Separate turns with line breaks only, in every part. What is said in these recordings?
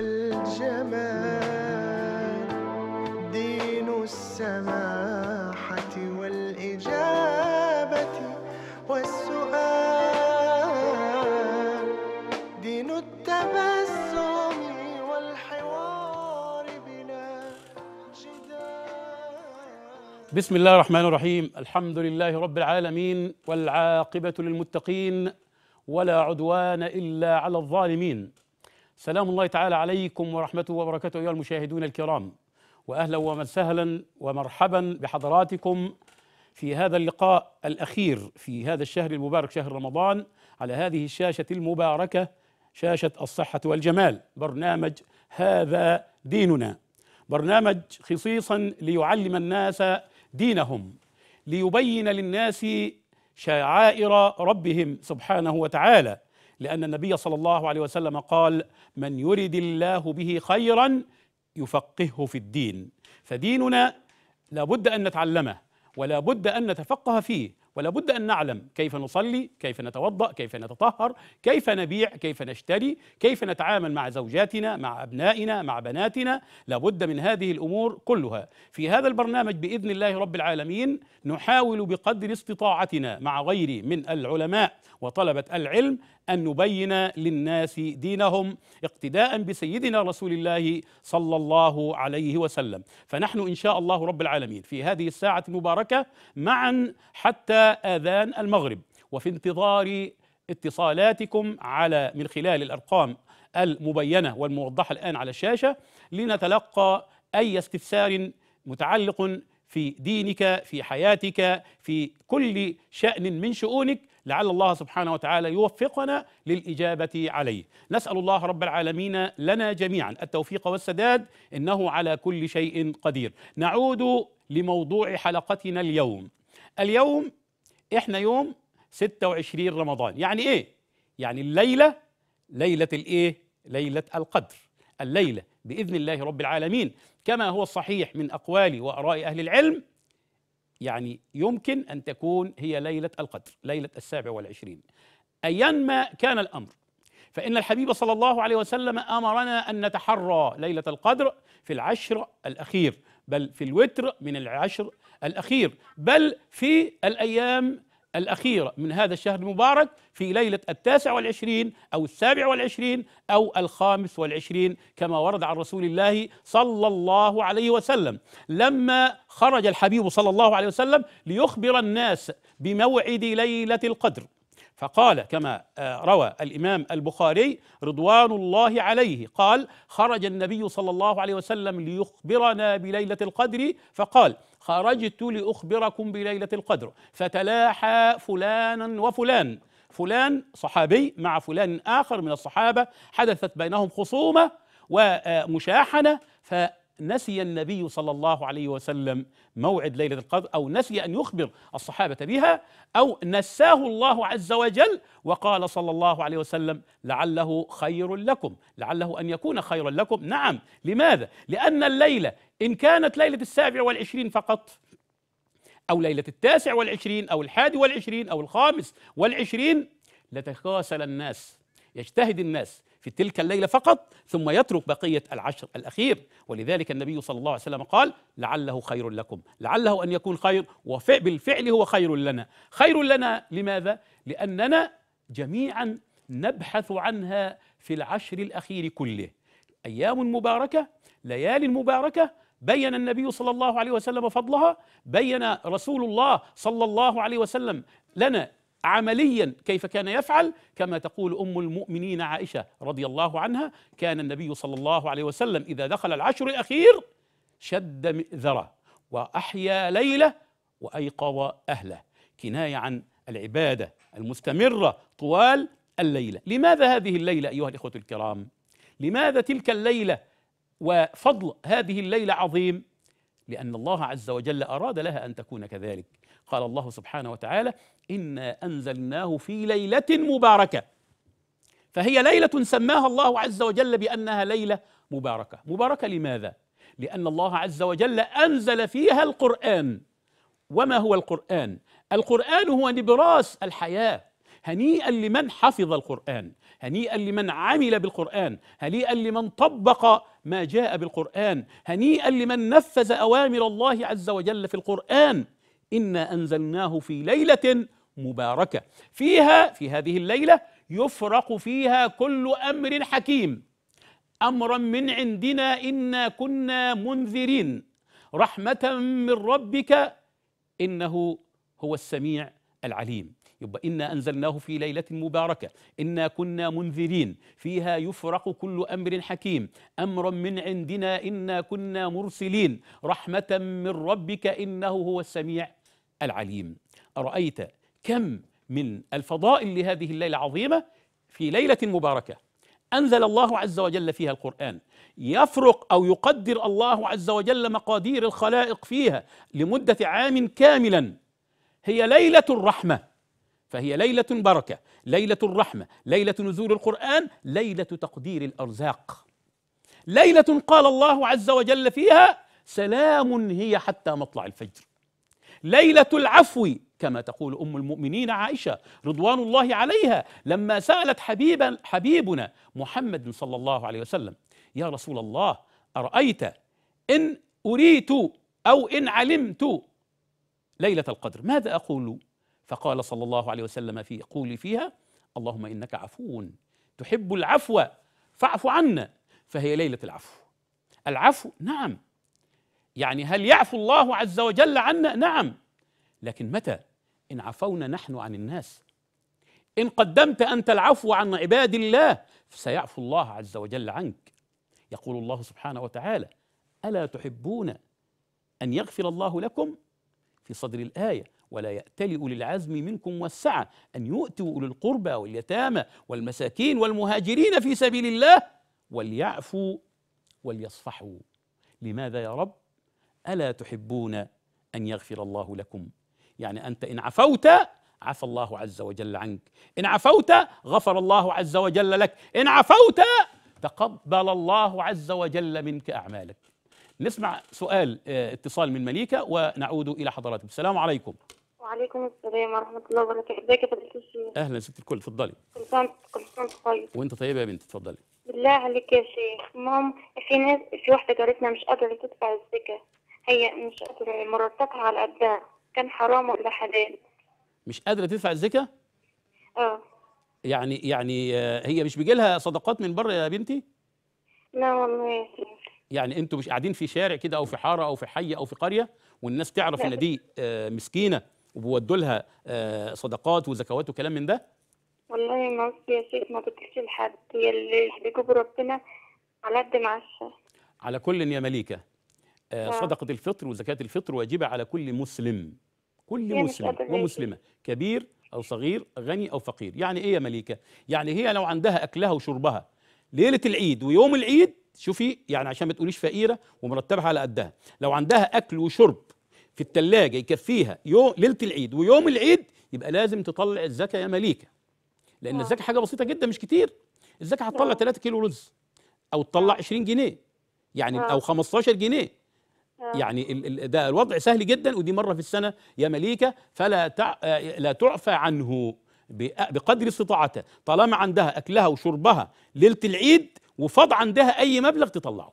والجمال دين السماحة والإجابة والسؤال دين التبسم والحوار بلا جدال
بسم الله الرحمن الرحيم الحمد لله رب العالمين والعاقبة للمتقين ولا عدوان إلا على الظالمين سلام الله تعالى عليكم ورحمته وبركاته أيها المشاهدون الكرام وأهلا وسهلا ومرحبا بحضراتكم في هذا اللقاء الأخير في هذا الشهر المبارك شهر رمضان على هذه الشاشة المباركة شاشة الصحة والجمال برنامج هذا ديننا برنامج خصيصا ليعلم الناس دينهم ليبين للناس شعائر ربهم سبحانه وتعالى لأن النبي صلى الله عليه وسلم قال من يرد الله به خيرا يفقهه في الدين فديننا لابد أن نتعلمه ولا بد أن نتفقه فيه ولا بد أن نعلم كيف نصلي كيف نتوضأ كيف نتطهر كيف نبيع كيف نشتري كيف نتعامل مع زوجاتنا مع أبنائنا مع بناتنا لا بد من هذه الأمور كلها في هذا البرنامج بإذن الله رب العالمين نحاول بقدر استطاعتنا مع غيري من العلماء وطلبة العلم ان نبين للناس دينهم اقتداء بسيدنا رسول الله صلى الله عليه وسلم فنحن ان شاء الله رب العالمين في هذه الساعه المباركه معا حتى اذان المغرب وفي انتظار اتصالاتكم على من خلال الارقام المبينه والموضحه الان على الشاشه لنتلقى اي استفسار متعلق في دينك في حياتك في كل شان من شؤونك لعل الله سبحانه وتعالى يوفقنا للإجابة عليه نسأل الله رب العالمين لنا جميعا التوفيق والسداد إنه على كل شيء قدير نعود لموضوع حلقتنا اليوم اليوم إحنا يوم 26 رمضان يعني إيه؟ يعني الليلة ليلة الإيه؟ ليلة القدر الليلة بإذن الله رب العالمين كما هو الصحيح من أقوال وأراء أهل العلم يعني يمكن أن تكون هي ليلة القدر ليلة السابع والعشرين أيا ما كان الأمر فإن الحبيب صلى الله عليه وسلم أمرنا أن نتحرى ليلة القدر في العشر الأخير بل في الوتر من العشر الأخير بل في الأيام الأخيرة من هذا الشهر المبارك في ليلة التاسع والعشرين أو السابع والعشرين أو الخامس والعشرين كما ورد عن رسول الله صلى الله عليه وسلم لما خرج الحبيب صلى الله عليه وسلم ليخبر الناس بموعد ليلة القدر فقال كما آه، روى الامام البخاري رضوان الله عليه قال خرج النبي صلى الله عليه وسلم ليخبرنا بليله القدر فقال خرجت لأخبركم بليلة القدر فتلاحى فلانا وفلان فلان صحابي مع فلان آخر من الصحابة حدثت بينهم خصومة ومشاحنة فنسي النبي صلى الله عليه وسلم موعد ليلة القدر أو نسي أن يخبر الصحابة بها أو نساه الله عز وجل وقال صلى الله عليه وسلم لعله خير لكم لعله أن يكون خيرا لكم نعم لماذا؟ لأن الليلة إن كانت ليلة السابع والعشرين فقط أو ليلة التاسع والعشرين أو الحادي والعشرين أو الخامس والعشرين لتخاسل الناس يجتهد الناس في تلك الليلة فقط ثم يترك بقية العشر الأخير ولذلك النبي صلى الله عليه وسلم قال لعله خير لكم لعله أن يكون خير وبالفعل هو خير لنا خير لنا لماذا؟ لأننا جميعا نبحث عنها في العشر الأخير كله أيام مباركة ليال مباركة بين النبي صلى الله عليه وسلم فضلها بين رسول الله صلى الله عليه وسلم لنا عمليا كيف كان يفعل كما تقول ام المؤمنين عائشه رضي الله عنها كان النبي صلى الله عليه وسلم اذا دخل العشر الاخير شد مئذره واحيا ليله وايقظ اهله كنايه عن العباده المستمره طوال الليله لماذا هذه الليله ايها الاخوه الكرام لماذا تلك الليله وفضل هذه الليله عظيم لان الله عز وجل اراد لها ان تكون كذلك قال الله سبحانه وتعالى انا انزلناه في ليله مباركه فهي ليله سماها الله عز وجل بانها ليله مباركه مباركه لماذا لان الله عز وجل انزل فيها القران وما هو القران القران هو نبراس الحياه هنيئا لمن حفظ القران هنيئا لمن عمل بالقرآن هنيئا لمن طبق ما جاء بالقرآن هنيئا لمن نفذ أوامر الله عز وجل في القرآن إنا أنزلناه في ليلة مباركة فيها في هذه الليلة يفرق فيها كل أمر حكيم أمرا من عندنا إنا كنا منذرين رحمة من ربك إنه هو السميع العليم يبقى إنا أنزلناه في ليلة مباركة إنا كنا منذرين فيها يفرق كل أمر حكيم أمرا من عندنا إنا كنا مرسلين رحمة من ربك إنه هو السميع العليم أرأيت كم من الفضائل لهذه الليلة العظيمة في ليلة مباركة أنزل الله عز وجل فيها القرآن يفرق أو يقدر الله عز وجل مقادير الخلائق فيها لمدة عام كاملا هي ليلة الرحمة فهي ليلة بركة، ليلة الرحمة، ليلة نزول القرآن، ليلة تقدير الأرزاق. ليلة قال الله عز وجل فيها: سلام هي حتى مطلع الفجر. ليلة العفو كما تقول أم المؤمنين عائشة رضوان الله عليها لما سألت حبيبا حبيبنا محمد صلى الله عليه وسلم يا رسول الله أرأيت إن أريت أو إن علمت ليلة القدر ماذا أقول فقال صلى الله عليه وسلم في قولي فيها اللهم إنك عفو تحب العفو فاعف عنا فهي ليلة العفو العفو نعم يعني هل يعفو الله عز وجل عنا نعم لكن متى إن عفونا نحن عن الناس إن قدمت أنت العفو عن عباد الله فسيعفو الله عز وجل عنك يقول الله سبحانه وتعالى ألا تحبون أن يغفر الله لكم في صدر الآية ولا يأتل أولي العزم منكم والسعة أن يؤتوا أولي القربى واليتامى والمساكين والمهاجرين في سبيل الله وليعفوا وليصفحوا لماذا يا رب ألا تحبون أن يغفر الله لكم يعني أنت إن عفوت عفى الله عز وجل عنك إن عفوت غفر الله عز وجل لك إن عفوت تقبل الله عز وجل منك أعمالك نسمع سؤال آه، اتصال من مليكة ونعود إلى حضراتكم السلام عليكم
وعليكم السلام ورحمه الله وبركاته ازيك يا فضيله
اهلا ست الكل اتفضلي
كل سنه كل سنه طيب
وانت طيبه يا بنت اتفضلي
بالله عليك يا شيخ مام في ناس في واحده جارتنا مش قادره تدفع الزكاه هي مش قادره مرتبها على قدها كان حرام ولا حلال
مش قادره تدفع الزكاه اه يعني يعني آه، هي مش بيجي لها صدقات من بره يا بنتي
لا والله يا شيخ
يعني انتوا مش قاعدين في شارع كده او في حاره او في حي او في قريه والناس تعرف ان دي آه، مسكينه وبودوا لها آه، صدقات وزكوات وكلام من ده
والله ما قصدي يا شيخ ما بتكفيش لحد هي اللي بيجيبوا ربنا على قد معاشها
على كل يا مليكه آه، آه. صدقه الفطر وزكاه الفطر واجبه على كل مسلم كل يعني مسلم ومسلمه كبير او صغير غني او فقير يعني ايه يا مليكه يعني هي لو عندها اكلها وشربها ليله العيد ويوم العيد شوفي يعني عشان ما تقوليش فقيره ومرتبها على قدها لو عندها اكل وشرب في التلاجة يكفيها يوم ليلة العيد ويوم العيد يبقى لازم تطلع الزكاة يا مليكة لأن الزكاة حاجة بسيطة جدا مش كتير الزكاة هتطلع 3 كيلو رز أو تطلع 20 جنيه يعني أو 15 جنيه يعني ده الوضع سهل جدا ودي مره في السنه يا مليكه فلا تع لا تعفى عنه بقدر استطاعتها طالما عندها اكلها وشربها ليله العيد وفض عندها اي مبلغ تطلعه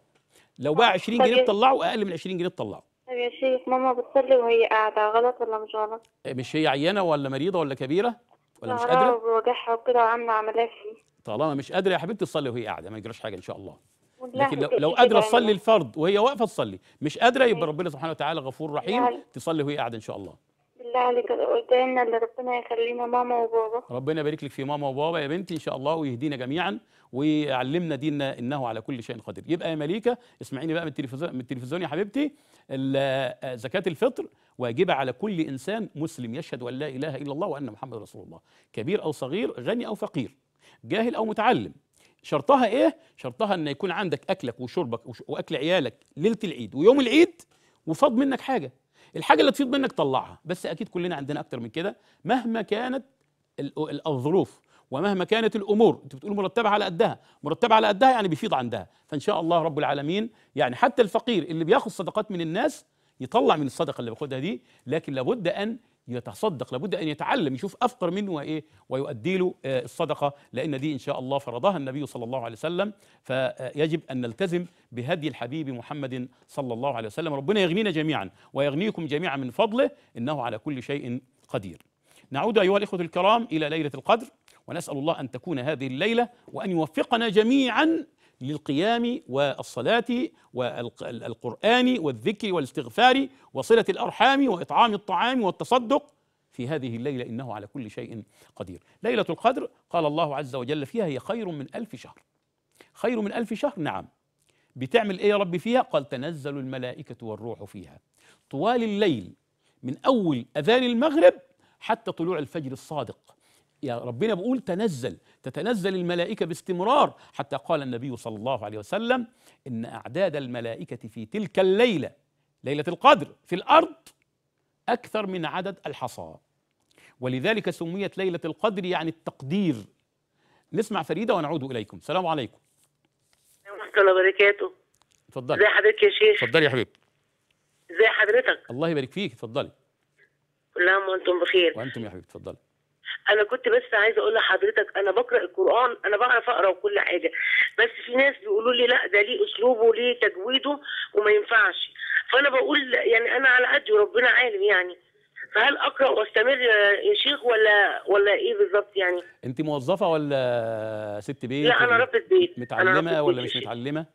لو بقى 20 جنيه طيب. تطلعه اقل من 20 جنيه تطلعه
طب يا شيخ ماما بتصلي وهي قاعدة غلط ولا مش غلط؟
إيه، مش هي عيانة ولا مريضة ولا كبيرة؟ ولا مش قادرة؟
بوجعها وكده وعاملة عملية فيه
طالما مش قادرة يا حبيبتي تصلي وهي قاعدة ما يجراش حاجة إن شاء الله
لكن لو, لو قادرة يعني؟ تصلي
الفرض وهي واقفة تصلي مش قادرة يبقى ربنا سبحانه وتعالى غفور رحيم تصلي وهي قاعدة إن شاء الله
بالله قلت لنا اللي ربنا يخلينا ماما وبابا
ربنا يبارك لك في ماما وبابا يا بنتي ان شاء الله ويهدينا جميعا ويعلمنا ديننا انه على كل شيء قدير يبقى يا مليكه اسمعيني بقى من التلفزيون من التلفزيون يا حبيبتي آه، زكاه الفطر واجبه على كل انسان مسلم يشهد ان لا اله الا الله وان محمد رسول الله كبير او صغير غني او فقير جاهل او متعلم شرطها ايه شرطها ان يكون عندك اكلك وشربك واكل عيالك ليله العيد ويوم العيد وفاض منك حاجه الحاجه اللي تفيض منك طلعها بس اكيد كلنا عندنا اكتر من كده مهما كانت الظروف ومهما كانت الامور انت بتقول مرتبه على قدها مرتبه على قدها يعني بيفيض عندها فان شاء الله رب العالمين يعني حتى الفقير اللي بياخد صدقات من الناس يطلع من الصدقه اللي بياخدها دي لكن لابد ان يتصدق لابد أن يتعلم يشوف أفقر منه وإيه ويؤدي له آه، الصدقة لأن دي إن شاء الله فرضها النبي صلى الله عليه وسلم فيجب أن نلتزم بهدي الحبيب محمد صلى الله عليه وسلم ربنا يغنينا جميعا ويغنيكم جميعا من فضله إنه على كل شيء قدير نعود أيها الإخوة الكرام إلى ليلة القدر ونسأل الله أن تكون هذه الليلة وأن يوفقنا جميعا للقيام والصلاة والقرآن والذكر والاستغفار وصلة الأرحام وإطعام الطعام والتصدق في هذه الليلة إنه على كل شيء قدير ليلة القدر قال الله عز وجل فيها هي خير من ألف شهر خير من ألف شهر نعم بتعمل إيه يا رب فيها قال تنزل الملائكة والروح فيها طوال الليل من أول أذان المغرب حتى طلوع الفجر الصادق يا ربنا بيقول تنزل تتنزل الملائكة باستمرار حتى قال النبي صلى الله عليه وسلم إن أعداد الملائكة في تلك الليلة ليلة القدر في الأرض أكثر من عدد الحصى ولذلك سميت ليلة القدر يعني التقدير نسمع فريدة ونعود إليكم السلام عليكم
ورحمة الله وبركاته
اتفضلي ازي حضرتك يا شيخ اتفضلي يا حبيبي
ازي حضرتك
الله يبارك فيك اتفضلي
كل عام وانتم بخير
وانتم يا حبيبي اتفضلي
انا كنت بس عايزه اقول لحضرتك انا بقرا القران انا بعرف اقرا وكل حاجه بس في ناس بيقولوا لي لا ده ليه اسلوبه وليه تجويده وما ينفعش فانا بقول يعني انا على قدي وربنا عالم يعني فهل اقرا واستمر يا شيخ ولا ولا ايه بالظبط يعني
انت موظفه ولا ست بيت لا انا ربة بيت متعلمه ولا مش متعلمه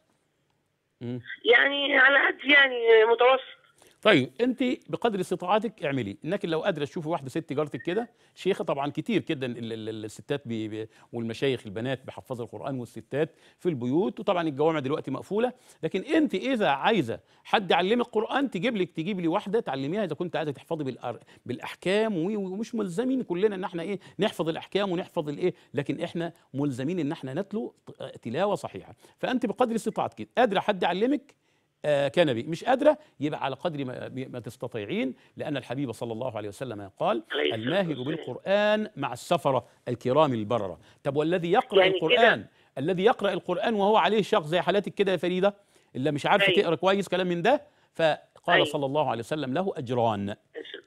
يعني على قد يعني متوسط
طيب انت بقدر استطاعتك اعملي لكن لو قادره تشوفي واحده ست جارتك كده شيخه طبعا كتير جدا الستات بي بي والمشايخ البنات بحفظ القران والستات في البيوت وطبعا الجوامع دلوقتي مقفوله لكن انت اذا عايزه حد يعلمك قران تجيب لك تجيب لي واحده تعلميها اذا كنت عايزه تحفظي بالاحكام ومش ملزمين كلنا ان احنا ايه نحفظ الاحكام ونحفظ الايه لكن احنا ملزمين ان احنا نتلو تلاوه صحيحه فانت بقدر استطاعتك قادره حد يعلمك آه، كنبي مش قادرة يبقى على قدر ما, ما تستطيعين لأن الحبيب صلى الله عليه وسلم قال الماهر بالقرآن مع السفرة الكرام البررة طب والذي يقرأ يعني القرآن الذي يقرأ القرآن وهو عليه شخص زي حالاتك كده يا فريدة اللي مش عارفة أيوة. تقرأ كويس كلام من ده قال أي. أيوة. صلى الله عليه وسلم له أجران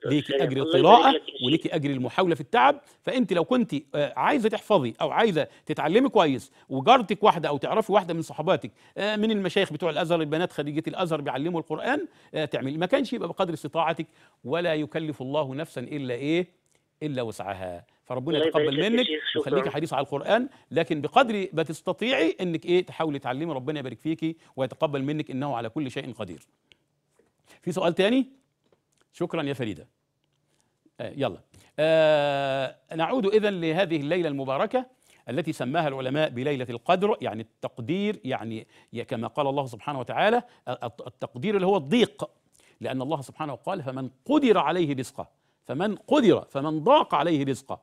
ليكي أجر القراءة وليكي أجر المحاولة في التعب فأنت لو كنت آه، عايزة تحفظي أو عايزة تتعلمي كويس وجارتك واحدة أو تعرفي واحدة من صحباتك آه، من المشايخ بتوع الأزهر البنات خديجه الأزهر بيعلموا القرآن آه، تعملي ما كانش يبقى بقدر استطاعتك ولا يكلف الله نفسا إلا إيه إلا وسعها فربنا يتقبل منك ويخليكي حديث على القران لكن بقدر ما تستطيعي انك ايه تحاولي تعلمي ربنا يبارك فيكي ويتقبل منك انه على كل شيء قدير في سؤال تاني شكرا يا فريده آه يلا آه نعود اذا لهذه الليله المباركه التي سماها العلماء بليله القدر يعني التقدير يعني كما قال الله سبحانه وتعالى التقدير اللي هو الضيق لان الله سبحانه قال فمن قدر عليه رزقه فمن قدر فمن ضاق عليه رزقه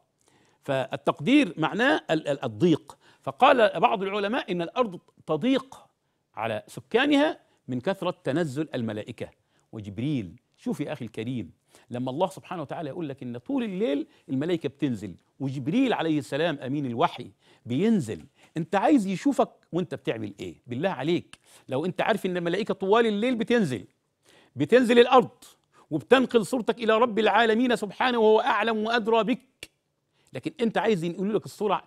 فالتقدير معناه الضيق فقال بعض العلماء ان الارض تضيق على سكانها من كثره تنزل الملائكه وجبريل شوف يا أخي الكريم لما الله سبحانه وتعالى يقول لك إن طول الليل الملائكة بتنزل وجبريل عليه السلام أمين الوحي بينزل أنت عايز يشوفك وأنت بتعمل إيه بالله عليك لو أنت عارف إن الملائكة طوال الليل بتنزل بتنزل الأرض وبتنقل صورتك إلى رب العالمين سبحانه وهو أعلم وأدرى بك لكن أنت عايز ينقلوا لك الصورة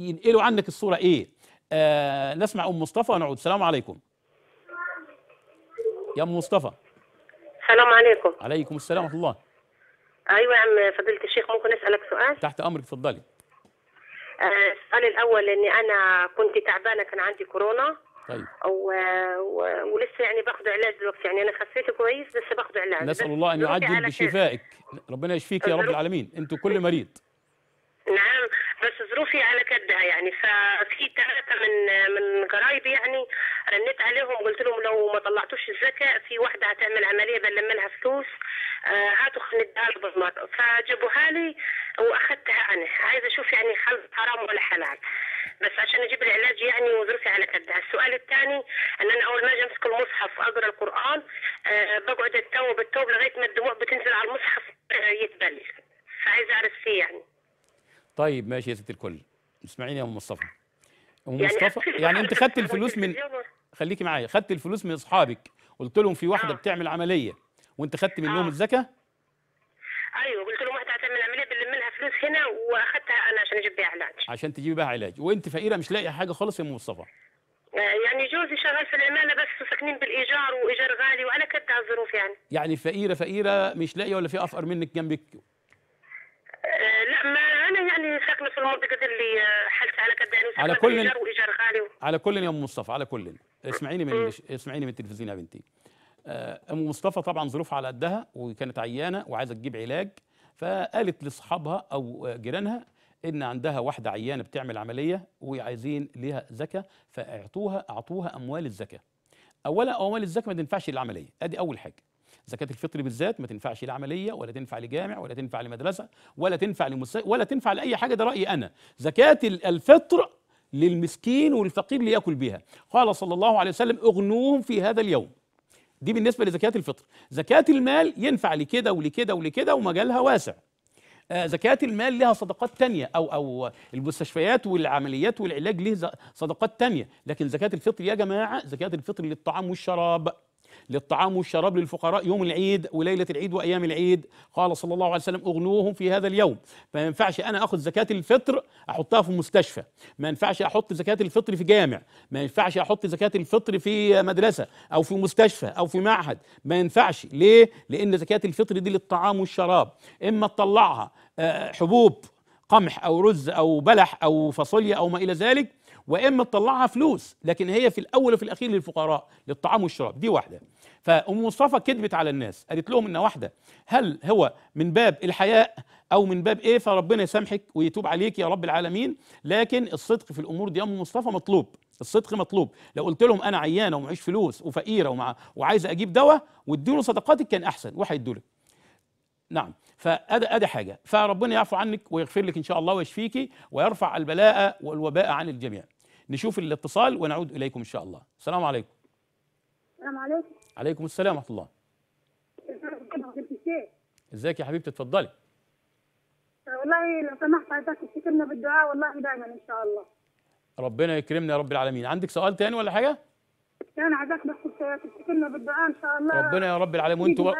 ينقلوا عنك الصورة إيه آه نسمع أم مصطفى ونعود السلام عليكم يا أم مصطفى
السلام عليكم
عليكم السلام ورحمه الله
ايوه يا عم فضيله الشيخ ممكن اسالك سؤال
تحت امرك تفضلي
آه، السؤال الاول اني انا كنت تعبانه كان عندي كورونا طيب و... و... ولسه يعني باخد علاج دلوقتي يعني انا خسيت كويس بس باخد علاج نسال الله ان يعجل بشفائك
ربنا يشفيك يا رب العالمين انت كل مريض
نعم بس ظروفي على قدها يعني ففي ثلاثة من من قرايبي يعني رنيت عليهم قلت لهم لو ما طلعتوش الزكاة في واحدة هتعمل عملية بنلم لها فلوس آه هاتوا نديها لبضمات فجابوها لي واخذتها انا عايزة اشوف يعني حل حرام ولا حلال بس عشان اجيب العلاج يعني وظروفي على قدها السؤال الثاني ان انا اول ما اجي امسك المصحف اقرا القران آه بقعد اتوب التوب لغايه ما الدموع بتنزل على المصحف آه فعايزه اعرف فيه يعني
طيب ماشي يا ست الكل اسمعيني يا ام مصطفى ام يعني مصطفى يعني انت خدت الفلوس من خليكي معايا خدت الفلوس من اصحابك قلت لهم في واحده آه. بتعمل عمليه وانت خدت منهم آه. الزكاه
ايوه قلت لهم واحده هتعمل عمليه بنلم لها فلوس هنا واخدتها انا عشان اجيب بيها علاج
عشان تجيبي بيها علاج وانت فقيره مش لاقيه حاجه خالص يا ام مصطفى آه،
يعني جوزي شغال في العماله بس ساكنين بالايجار وايجار غالي وانا كده الظروف يعني
يعني فقيره فقيره مش لاقيه ولا في افقر منك جنبك
آه، لا ما انا يعني ساكنه في المنطقه اللي آه، حالتها على كده يعني على كل ايجار وايجار غالي و...
على كل يا ام مصطفى على كل اسمعيني من اسمعيني من التلفزيون يا بنتي آه، ام مصطفى طبعا ظروفها على قدها وكانت عيانه وعايزه تجيب علاج فقالت لاصحابها او جيرانها ان عندها واحده عيانه بتعمل عمليه وعايزين ليها زكاه فاعطوها اعطوها اموال الزكاه اولا اموال الزكاه ما تنفعش للعمليه ادي اول حاجه زكاه الفطر بالذات ما تنفعش لعمليه ولا تنفع لجامع ولا تنفع لمدرسه ولا تنفع لمس... ولا تنفع لاي حاجه ده رايي انا زكاه الفطر للمسكين والفقير ليأكل بها قال صلى الله عليه وسلم اغنوهم في هذا اليوم دي بالنسبه لزكاه الفطر زكاه المال ينفع لكده ولكده ولكده ومجالها واسع آه، زكاة المال لها صدقات تانية أو أو المستشفيات والعمليات والعلاج له صدقات تانية لكن زكاة الفطر يا جماعة زكاة الفطر للطعام والشراب للطعام والشراب للفقراء يوم العيد وليله العيد وايام العيد قال صلى الله عليه وسلم اغنوهم في هذا اليوم فما ينفعش انا اخذ زكاه الفطر احطها في مستشفى ما ينفعش احط زكاه الفطر في جامع ما ينفعش احط زكاه الفطر في مدرسه او في مستشفى او في معهد ما ينفعش ليه لان زكاه الفطر دي للطعام والشراب اما تطلعها آه، حبوب قمح او رز او بلح او فاصوليا او ما الى ذلك واما تطلعها فلوس لكن هي في الاول وفي الاخير للفقراء للطعام والشراب دي واحده فام مصطفى كذبت على الناس قالت لهم ان واحده هل هو من باب الحياء او من باب ايه فربنا يسامحك ويتوب عليك يا رب العالمين لكن الصدق في الامور دي ام مصطفى مطلوب الصدق مطلوب لو قلت لهم انا عيانه ومعيش فلوس وفقيره ومع وعايزه اجيب دواء واديله صدقاتك كان احسن وهيدولك نعم فادي ادي حاجه فربنا يعفو عنك ويغفر لك ان شاء الله ويشفيكي ويرفع البلاء والوباء عن الجميع نشوف الاتصال ونعود إليكم إن شاء الله السلام عليكم السلام عليكم عليكم السلام ورحمة الله ازيك يا حبيبتي اتفضلي
والله لو سمحت عايزك تفتكرنا بالدعاء والله دايما ان شاء الله
ربنا يكرمنا يا رب العالمين عندك سؤال تاني ولا حاجه
انا عايزك بس تفتكرنا بالدعاء ان شاء الله ربنا يا
رب العالمين وانتوا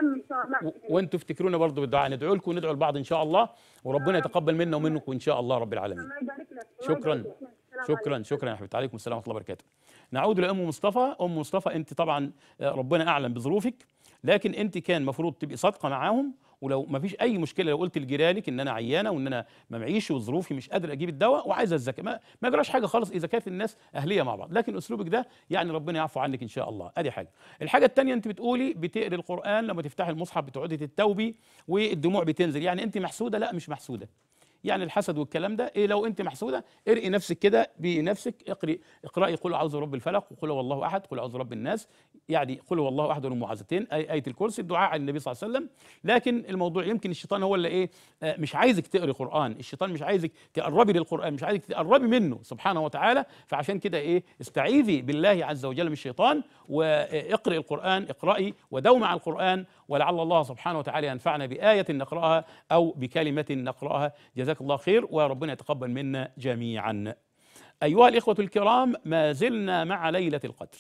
وانتوا افتكرونا برضه بالدعاء ندعو لكم وندعو لبعض ان شاء الله وربنا يتقبل منا ومنكم ان شاء الله رب العالمين شكرا شكرا شكرا يا حبيبتي عليكم السلام ورحمه الله وبركاته نعود لام مصطفى ام مصطفى انت طبعا آه، ربنا اعلم بظروفك لكن انت كان المفروض تبقي صادقه معاهم ولو ما فيش اي مشكله لو قلت لجيرانك ان انا عيانه وان انا ما معيش وظروفي مش قادر اجيب الدواء وعايزه الزكاه ما, ما جراش حاجه خالص اذا كانت الناس اهليه مع بعض لكن اسلوبك ده يعني ربنا يعفو عنك ان شاء الله ادي حاجه الحاجه الثانيه انت بتقولي بتقري القران لما تفتحي المصحف بتقعدي تتوبي والدموع بتنزل يعني انت محسوده لا مش محسوده يعني الحسد والكلام ده إيه لو انت محسوده ارقي نفسك كده بنفسك اقري اقراي قل اعوذ برب الفلق وقل والله احد قل اعوذ برب الناس يعني قل والله احد والمعاذتين اي ايه الكرسي الدعاء على النبي صلى الله عليه وسلم لكن الموضوع يمكن الشيطان هو اللي ايه آه، مش عايزك تقري قران الشيطان مش عايزك تقربي للقران مش عايزك تقربي منه سبحانه وتعالى فعشان كده ايه استعيذي بالله عز وجل من الشيطان واقرئي القران اقراي ودوم على القران ولعل الله سبحانه وتعالى ينفعنا بايه نقراها او بكلمه نقراها جزاء جزاك الله خير وربنا يتقبل منا جميعا أيها الإخوة الكرام ما زلنا مع ليلة القدر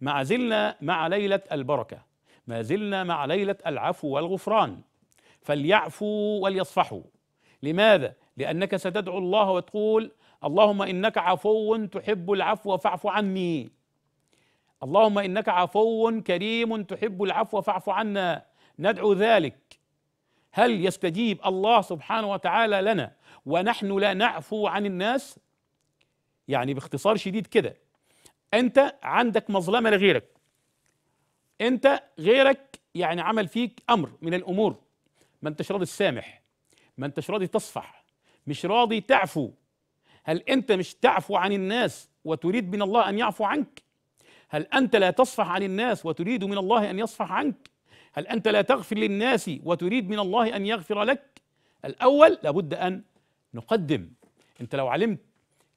ما زلنا مع ليلة البركة ما زلنا مع ليلة العفو والغفران فليعفوا وليصفحوا لماذا؟ لأنك ستدعو الله وتقول اللهم إنك عفو تحب العفو فاعف عني اللهم إنك عفو كريم تحب العفو فاعف عنا ندعو ذلك هل يستجيب الله سبحانه وتعالى لنا ونحن لا نعفو عن الناس يعني باختصار شديد كده انت عندك مظلمه لغيرك انت غيرك يعني عمل فيك امر من الامور ما انتش راضي تسامح ما انتش راضي تصفح مش راضي تعفو هل انت مش تعفو عن الناس وتريد من الله ان يعفو عنك هل انت لا تصفح عن الناس وتريد من الله ان يصفح عنك هل أنت لا تغفر للناس وتريد من الله أن يغفر لك الأول لابد أن نقدم أنت لو علمت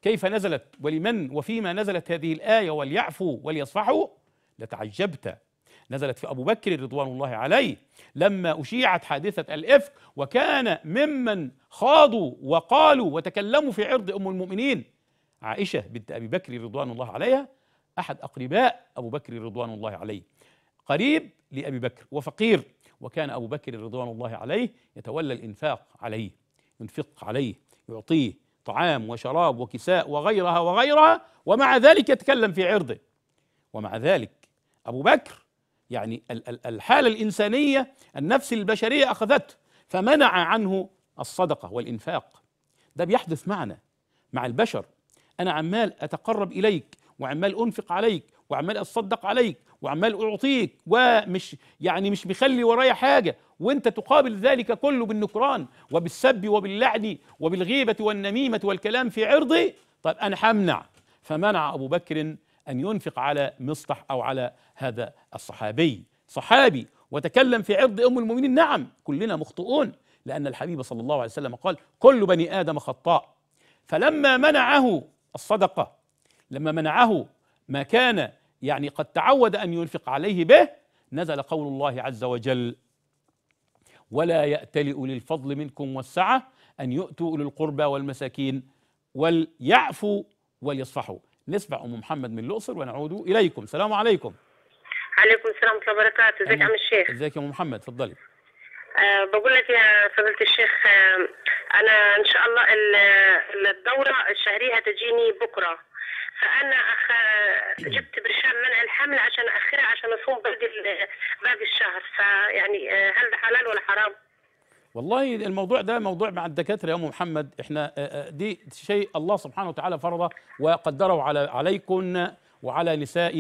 كيف نزلت ولمن وفيما نزلت هذه الآية وليعفوا وليصفحوا لتعجبت نزلت في أبو بكر رضوان الله عليه لما أشيعت حادثة الإفك وكان ممن خاضوا وقالوا وتكلموا في عرض أم المؤمنين عائشة بنت أبي بكر رضوان الله عليها أحد أقرباء أبو بكر رضوان الله عليه قريب لأبي بكر وفقير وكان أبو بكر رضوان الله عليه يتولى الإنفاق عليه ينفق عليه يعطيه طعام وشراب وكساء وغيرها وغيرها ومع ذلك يتكلم في عرضه ومع ذلك أبو بكر يعني الحالة الإنسانية النفس البشرية أخذته فمنع عنه الصدقة والإنفاق ده بيحدث معنا مع البشر أنا عمال أتقرب إليك وعمال أنفق عليك وعمال أتصدق عليك وعمال اعطيك ومش يعني مش مخلي ورايا حاجه وانت تقابل ذلك كله بالنكران وبالسب وباللعن وبالغيبه والنميمه والكلام في عرضي طب انا همنع فمنع ابو بكر ان ينفق على مصطح او على هذا الصحابي صحابي وتكلم في عرض ام المؤمنين نعم كلنا مخطئون لان الحبيب صلى الله عليه وسلم قال كل بني ادم خطاء فلما منعه الصدقه لما منعه ما كان يعني قد تعود أن ينفق عليه به نزل قول الله عز وجل ولا يأتل أولي الفضل منكم والسعة أن يؤتوا أولي القربى والمساكين وليعفوا وليصفحوا نسمع أم محمد من الأقصر ونعود إليكم السلام عليكم
عليكم السلام ورحمة الله وبركاته ازيك يا عم الشيخ
ازيك يا أم محمد اتفضلي
أه بقول لك يا فضيلة الشيخ أه أنا إن شاء الله الدورة الشهرية هتجيني بكرة فأنا أخ... جبت برشام منع الحمل عشان اخرها عشان اصوم بعد باقي الشهر فيعني آه، هل ده حلال ولا حرام؟
والله الموضوع ده موضوع مع الدكاتره يا ام محمد احنا آه، آه، دي شيء الله سبحانه وتعالى فرضه وقدره على عليكم وعلى نساء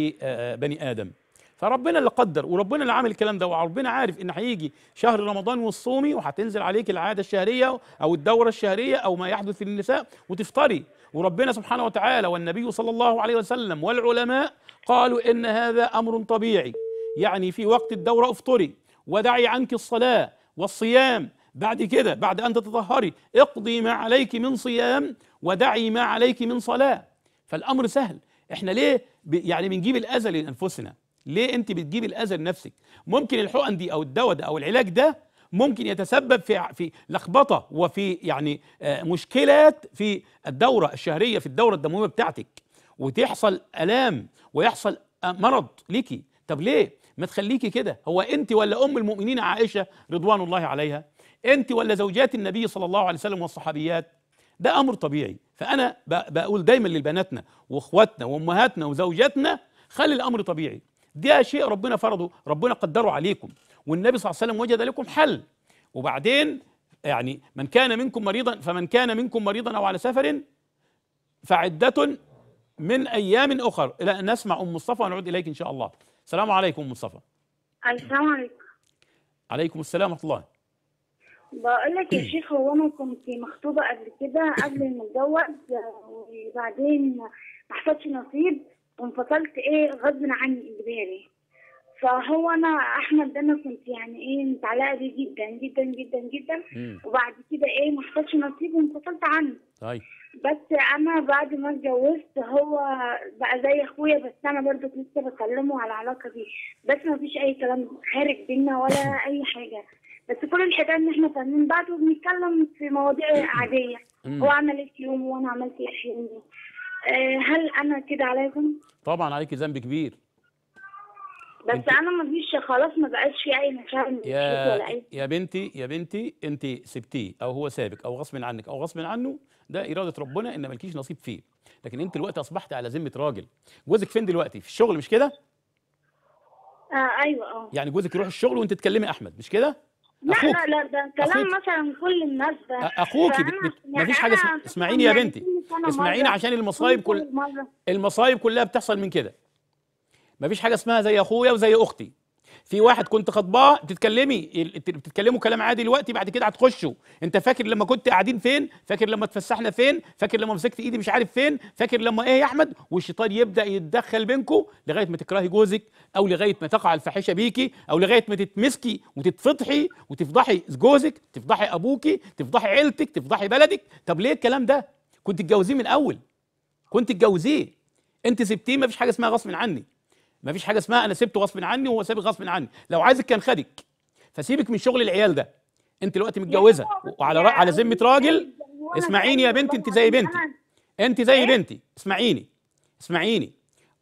بني ادم فربنا اللي قدر وربنا اللي عامل الكلام ده وربنا عارف ان هيجي شهر رمضان والصومي وهتنزل عليك العاده الشهريه او الدوره الشهريه او ما يحدث للنساء وتفطري وربنا سبحانه وتعالى والنبي صلى الله عليه وسلم والعلماء قالوا إن هذا أمر طبيعي يعني في وقت الدورة افطري ودعي عنك الصلاة والصيام بعد كده بعد أن تتطهري اقضي ما عليك من صيام ودعي ما عليك من صلاة فالأمر سهل احنا ليه يعني بنجيب الأذى لأنفسنا ليه انت بتجيب الأذى لنفسك ممكن الحقن دي أو الدواء ده أو العلاج ده ممكن يتسبب في في لخبطه وفي يعني آه، مشكلات في الدوره الشهريه في الدوره الدمويه بتاعتك وتحصل الام ويحصل آه، مرض ليكي طب ليه ما تخليكي كده هو انت ولا ام المؤمنين عائشه رضوان الله عليها انت ولا زوجات النبي صلى الله عليه وسلم والصحابيات ده امر طبيعي فانا بقول دايما لبناتنا واخواتنا وامهاتنا وزوجاتنا خلي الامر طبيعي ده شيء ربنا فرضه ربنا قدره عليكم والنبي صلى الله عليه وسلم وجد لكم حل وبعدين يعني من كان منكم مريضا فمن كان منكم مريضا او على سفر فعدة من ايام اخر الى ان نسمع ام مصطفى ونعود اليك ان شاء الله السلام عليكم ام مصطفى
السلام عليكم
عليكم السلام ورحمه الله
بقول لك يا شيخ هو انا كنت مخطوبه قبل كده قبل ما اتجوز وبعدين ما حصلش نصيب وانفصلت ايه غصب عني اجباري فهو انا احمد ده انا كنت يعني ايه متعلقه بيه جدا جدا جدا جدا مم. وبعد كده ايه ما حصلش نصيب وانفصلت عنه طيب بس انا بعد ما اتجوزت هو بقى زي اخويا بس انا برضو لسه بكلمه على العلاقه دي بس ما فيش اي كلام خارج بينا ولا اي حاجه بس كل الحكايه ان احنا فاهمين بعض وبنتكلم في مواضيع عاديه هو عمل ايه في يومه وانا عملت ايه في يومي آه، هل انا كده عليكم؟
طبعا عليكي ذنب كبير
بس انا ما فيش خلاص ما بقاش في اي مكان يا
يا بنتي يا بنتي انت سبتيه او هو سابك او غصب عنك او غصب عنه ده اراده ربنا ان مالكيش نصيب فيه لكن انت دلوقتي اصبحت على ذمه راجل جوزك فين دلوقتي في الشغل مش كده
آه ايوه اه
يعني جوزك يروح الشغل وانت تكلمي احمد مش كده لا أخوك. لا لا ده كلام أخوك.
مثلا كل الناس ده اخوكي بت... بت... يعني مفيش حاجه اسمعيني يا بنتي اسمعيني عشان المصايب كل
المصايب كلها بتحصل من كده مفيش حاجه اسمها زي اخويا وزي اختي في واحد كنت خطباه بتتكلمي بتتكلموا كلام عادي دلوقتي بعد كده هتخشوا انت فاكر لما كنت قاعدين فين فاكر لما اتفسحنا فين فاكر لما مسكت ايدي مش عارف فين فاكر لما ايه يا احمد والشيطان يبدا يتدخل بينكم لغايه ما تكرهي جوزك او لغايه ما تقع الفاحشه بيكي او لغايه ما تتمسكي وتتفضحي وتفضحي جوزك تفضحي ابوكي تفضحي عيلتك تفضحي بلدك طب ليه الكلام ده كنت تتجوزيه من الاول كنت اتجوزيه انت سبتيه مفيش حاجه اسمها غصب عني ما فيش حاجه اسمها انا سبته غصب عني وهو سابق غصب عني لو عايزك كان خدك فسيبك من شغل العيال ده انت دلوقتي متجوزه وعلى را... على ذمه راجل اسمعيني يا بنتي انت زي بنتي انت زي بنتي اسمعيني اسمعيني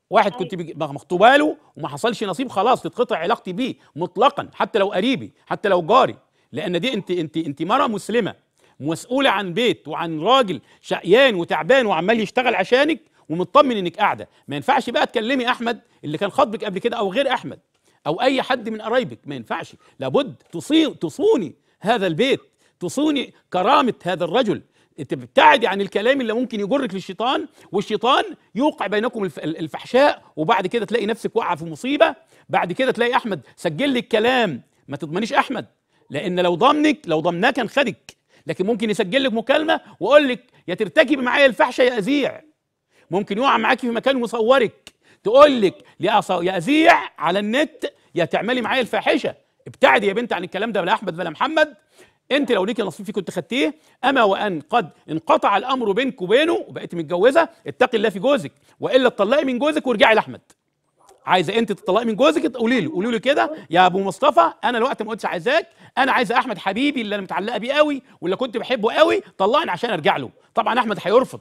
واحد كنت إيه؟ مخطوبه له وما حصلش نصيب خلاص تتقطع علاقتي بيه مطلقا حتى لو قريبي حتى لو جاري لان دي انت انت انت مره مسلمه مسؤوله عن بيت وعن راجل شقيان وتعبان وعمال يشتغل عشانك ومطمن انك قاعده ما ينفعش بقى تكلمي احمد اللي كان خاطبك قبل كده او غير احمد او اي حد من قرايبك ما ينفعش لابد تصي تصوني هذا البيت تصوني كرامه هذا الرجل تبتعدي عن الكلام اللي ممكن يجرك للشيطان والشيطان يوقع بينكم الفحشاء وبعد كده تلاقي نفسك واقعه في مصيبه بعد كده تلاقي احمد سجل لي الكلام ما تضمنيش احمد لان لو ضمنك لو ضمناك انخدك لكن ممكن يسجل لك مكالمه ويقول لك يا ترتكب معايا الفحشه يا اذيع ممكن يقع معاكي في مكان ويصورك تقول لك يا اذيع على النت يا تعملي معايا الفاحشه ابتعدي يا بنت عن الكلام ده بلا احمد بلا محمد انت لو ليكي نصيب فيه كنت خدتيه اما وان قد انقطع الامر بينك وبينه وبقيتي متجوزه اتقي الله في جوزك والا اتطلقي من جوزك وارجعي لاحمد عايزه انت تطلقي من جوزك قولي له قولي له كده يا ابو مصطفى انا الوقت ما قلتش عايزاك انا عايزه احمد حبيبي اللي انا متعلقه بيه قوي واللي كنت بحبه قوي طلقني عشان ارجع له طبعا احمد هيرفض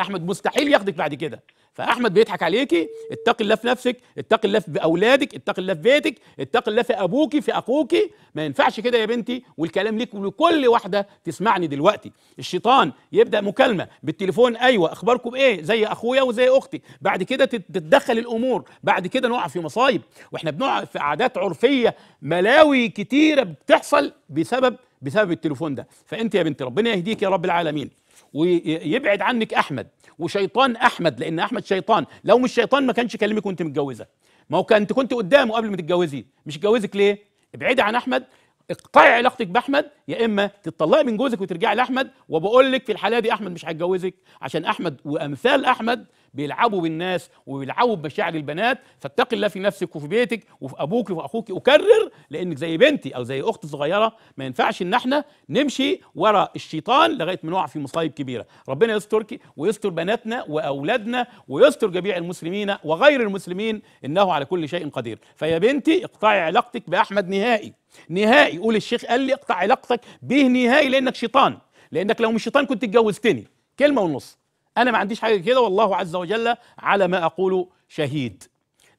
احمد مستحيل ياخدك بعد كده فاحمد بيضحك عليكي اتقي الله في نفسك اتقي الله في اولادك اتقي الله في بيتك اتقي الله في ابوكي في اخوكي ما ينفعش كده يا بنتي والكلام ليك ولكل واحده تسمعني دلوقتي الشيطان يبدا مكالمه بالتليفون ايوه اخباركم ايه زي اخويا وزي اختي بعد كده تتدخل الامور بعد كده نقع في مصايب واحنا بنقع في عادات عرفيه ملاوي كتيره بتحصل بسبب بسبب التليفون ده فانت يا بنتي ربنا يهديك يا رب العالمين ويبعد عنك احمد وشيطان احمد لان احمد شيطان لو مش شيطان ما كانش يكلمك وانت متجوزه ما هو كنت كنت قدامه قبل ما تتجوزي مش اتجوزك ليه ابعدي عن احمد اقطعي علاقتك باحمد يا اما تطلقي من جوزك وترجعي لاحمد وبقول لك في الحاله دي احمد مش هيتجوزك عشان احمد وامثال احمد بيلعبوا بالناس وبيلعبوا بمشاعر البنات فاتقي الله في نفسك وفي بيتك وفي ابوك وفي اخوك اكرر لانك زي بنتي او زي اخت صغيره ما ينفعش ان احنا نمشي ورا الشيطان لغايه ما نقع في مصايب كبيره ربنا يسترك ويستر بناتنا واولادنا ويستر جميع المسلمين وغير المسلمين انه على كل شيء قدير فيا بنتي اقطعي علاقتك باحمد نهائي نهائي قول الشيخ قال لي اقطع علاقتك به نهائي لانك شيطان لانك لو مش شيطان كنت اتجوزتني كلمه ونص انا ما عنديش حاجه كده والله عز وجل على ما اقول شهيد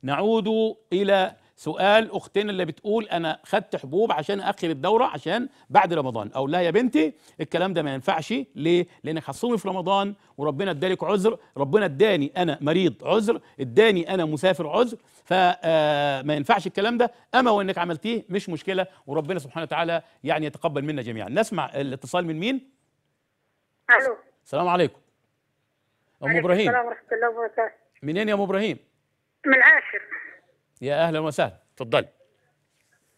نعود الى سؤال اختنا اللي بتقول انا خدت حبوب عشان اخر الدوره عشان بعد رمضان او لا يا بنتي الكلام ده ما ينفعش ليه لانك هتصومي في رمضان وربنا ادالك عذر ربنا اداني انا مريض عذر اداني انا مسافر عذر فما آه، ينفعش الكلام ده اما وانك عملتيه مش مشكله وربنا سبحانه وتعالى يعني يتقبل منا جميعا نسمع الاتصال من مين الو السلام عليكم ام ابراهيم السلام
ورحمه الله وبركاته
منين يا ام ابراهيم؟ من العاشر يا اهلا وسهلا تفضلي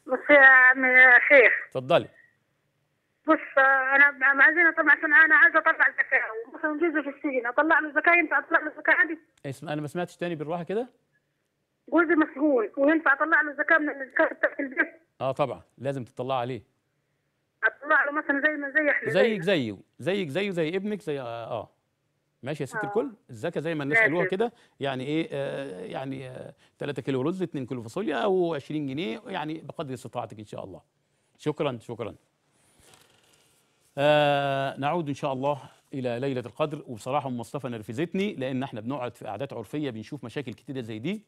بص يا يا شيخ تفضلي بص انا معزينه طبعا عشان انا عايزه اطلع الزكاه مثلا جوزي في السجن اطلع له الزكاه ينفع اطلع له الزكاه عادي
اسمع انا ما سمعتش تاني بالراحه كده
جوزي مسجون وينفع اطلع له الزكاه من الزكاه بتاعت البيت
اه طبعا لازم تطلع عليه
اطلع له مثلا زي ما زي احنا زيك
زيه زيك زيه زي ابنك زي اه, آه. ماشي يا ست آه. الكل الزكاه زي ما الناس قالوها كده يعني ايه آه يعني آه 3 كيلو رز 2 كيلو فاصوليا او 20 جنيه يعني بقدر استطاعتك ان شاء الله شكرا شكرا آه نعود ان شاء الله الى ليله القدر وبصراحه ام مصطفى نرفزتني لان احنا بنقعد في قعدات عرفيه بنشوف مشاكل كتيره زي دي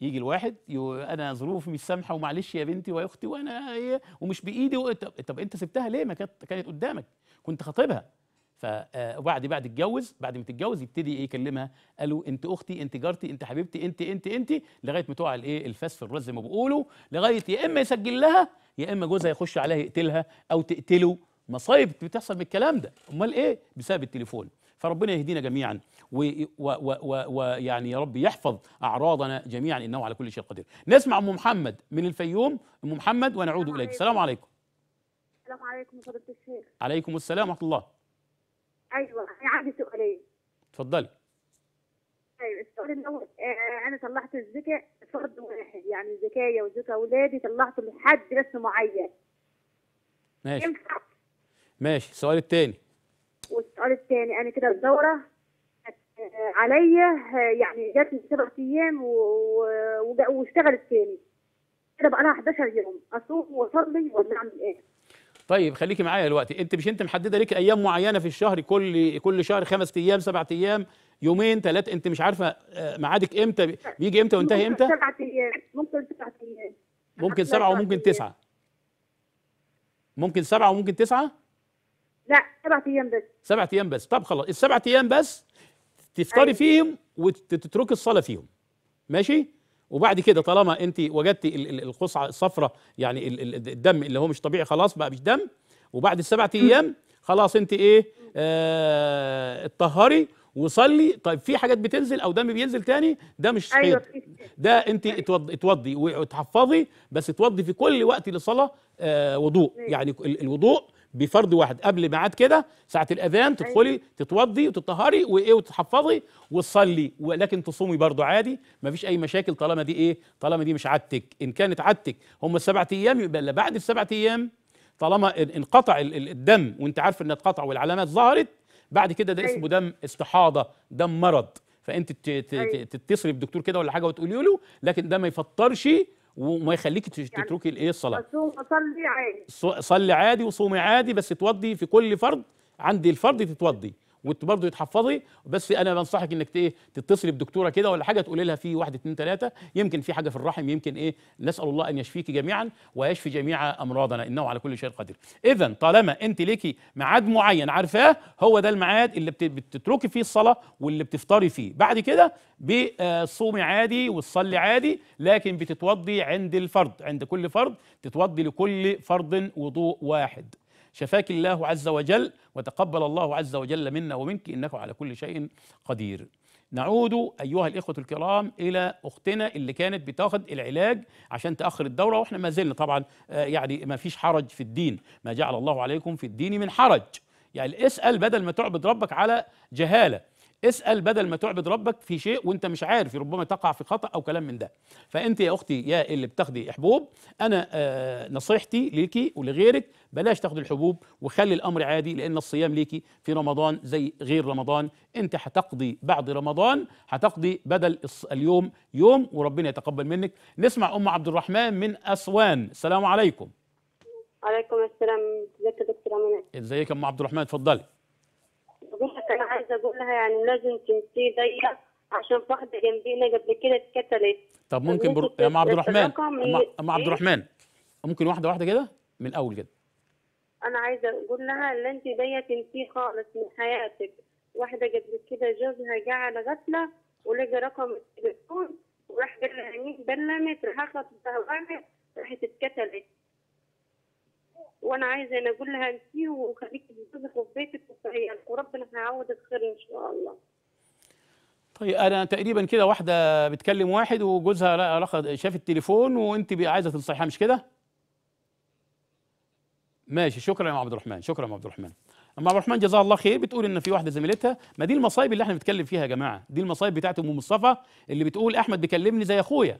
يجي الواحد انا ظروفي مش سامحه ومعلش يا بنتي ويا اختي وانا ايه ومش بايدي طب, انت سبتها ليه ما كانت كانت قدامك كنت خطيبها فبعد آه، بعد اتجوز بعد ما تتجوز يبتدي ايه يكلمها قالوا انت اختي انت جارتي انت حبيبتي انت انت انت, لغايه ما تقع الايه الفاس في الرز زي ما بيقولوا لغايه يا اما يسجل لها يا اما جوزها يخش عليها يقتلها او تقتله مصايب بتحصل من الكلام ده امال ايه بسبب التليفون فربنا يهدينا جميعا ويعني يا رب يحفظ اعراضنا جميعا انه على كل شيء قدير نسمع ام محمد من الفيوم ام محمد ونعود اليك السلام عليكم
السلام عليكم فضيله الشيخ
عليكم السلام ورحمه الله
ايوه انا عندي سؤالين اتفضلي ايوه السؤال الاول آه، انا طلعت الزكاة فرد واحد يعني زكايا وزكا اولادي طلعته لحد بس معين
ماشي ماشي السؤال الثاني
والسؤال الثاني انا كده الدورة آه، عليا آه، يعني جاتني سبع ايام واشتغلت تاني كده بقى لها 11 يوم اصوم واصلي ولا اعمل ايه؟
طيب خليكي معايا دلوقتي انت مش انت محدده ليك ايام معينه في الشهر كل كل شهر خمس ايام سبع ايام يومين ثلاث انت مش عارفه آه، ميعادك امتى بيجي امتى وينتهي امتى سبع
ايام ممكن سبعة ايام
ممكن سبعه وممكن تسعه ممكن سبعه وممكن تسعه لا سبع ايام بس سبع ايام بس طب خلاص السبع ايام بس تفطري أيوة. فيهم وتتركي الصلاه فيهم ماشي وبعد كده طالما انت وجدتي القصعه الصفراء يعني الدم اللي هو مش طبيعي خلاص بقى مش دم وبعد السبعة ايام خلاص انت ايه آه اتطهري وصلي طيب في حاجات بتنزل او دم بينزل تاني ده مش حيض أيوة. ده انت أيوة. اتوضي اتوضي وتحفظي بس اتوضي في كل وقت للصلاه آه وضوء يعني الوضوء بفرض واحد قبل ميعاد كده ساعه الاذان تدخلي أيوة. تتوضي وتطهري وايه وتتحفظي وتصلي ولكن تصومي برضو عادي مفيش اي مشاكل طالما دي ايه طالما دي مش عادتك ان كانت عادتك هم السبعة ايام يبقى بعد السبعة ايام طالما انقطع الدم وانت عارف ان اتقطع والعلامات ظهرت بعد كده ده اسمه أيوة. دم استحاضه دم مرض فانت أيوة. تتصلي بدكتور كده ولا حاجه وتقولي له لكن ده ما يفطرش وما يخليكي يعني تتركي يعني الايه الصلاه
صلي عادي
صلي عادي وصومي عادي بس توضي في كل فرض عند الفرض تتوضي وانت برضه يتحفظي بس انا بنصحك انك ايه تتصلي بدكتوره كده ولا حاجه تقولي لها في واحد اثنين ثلاثه يمكن في حاجه في الرحم يمكن ايه نسال الله ان يشفيك جميعا ويشفي جميع امراضنا انه على كل شيء قدير اذا طالما انت ليكي ميعاد معين عارفاه هو ده الميعاد اللي بتتركي فيه الصلاه واللي بتفطري فيه بعد كده بتصومي آه، عادي وتصلي عادي لكن بتتوضي عند الفرد عند كل فرد تتوضي لكل فرد وضوء واحد شفاك الله عز وجل وتقبل الله عز وجل منا ومنك انك على كل شيء قدير نعود ايها الاخوه الكرام الى اختنا اللي كانت بتاخد العلاج عشان تاخر الدوره واحنا ما زلنا طبعا آه، يعني ما فيش حرج في الدين ما جعل الله عليكم في الدين من حرج يعني اسال بدل ما تعبد ربك على جهاله اسال بدل ما تعبد ربك في شيء وانت مش عارف ربما تقع في خطا او كلام من ده فانت يا اختي يا اللي بتاخدي حبوب انا آه، نصيحتي ليكي ولغيرك بلاش تاخدي الحبوب وخلي الامر عادي لان الصيام ليكي في رمضان زي غير رمضان انت هتقضي بعد رمضان هتقضي بدل اليوم يوم وربنا يتقبل منك نسمع ام عبد الرحمن من اسوان السلام عليكم
وعليكم السلام ازيك يا دكتور
إيه؟ ازيك يا ام عبد الرحمن اتفضلي
روحك انا عايزه اقولها يعني لازم تمشي ضيق عشان واحده جنبينا قبل كده اتكتلت
طب ممكن بر... يا ام عبد الرحمن ام إيه؟ عبد إيه؟ الرحمن ممكن واحده واحده كده من الاول كده
انا عايزه اقول لها اللي انت ديت تنسيه خالص من حياتك واحده قبل كده جوزها جه على غفله ولقى رقم التليفون وراح قال لها بلمت راح خطبتها واحد راحت اتكتلت وانا عايزه انا اقول لها انتي وخليكي بجوزك في بيتك وفي يعني وربنا هيعوضك خير ان شاء الله
طيب انا تقريبا كده واحده بتكلم واحد وجوزها شاف التليفون وانت عايزه تنصحيها مش كده ماشي شكرا يا عبد الرحمن شكرا يا عبد الرحمن اما عبد الرحمن جزاها الله خير بتقول ان في واحده زميلتها ما دي المصايب اللي احنا بنتكلم فيها يا جماعه دي المصايب بتاعت ام مصطفى اللي بتقول احمد بيكلمني زي اخويا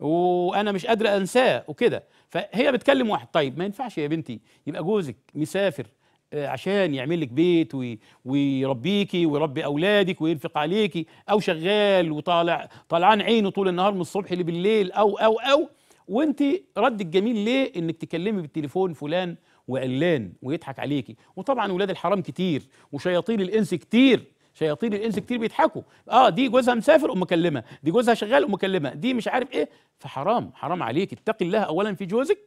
وانا مش قادر انساه وكده فهي بتكلم واحد طيب ما ينفعش يا بنتي يبقى جوزك مسافر آه، عشان يعمل لك بيت ويربيكي ويربي اولادك وينفق عليكي او شغال وطالع طالعان عينه طول النهار من الصبح لبالليل او او او وانت رد الجميل ليه انك تكلمي بالتليفون فلان وقلان ويضحك عليكي وطبعا ولاد الحرام كتير وشياطين الانس كتير شياطين الانس كتير بيضحكوا اه دي جوزها مسافر ام مكلمه دي جوزها شغال ام مكلمه دي مش عارف ايه فحرام حرام عليك اتقي الله اولا في جوزك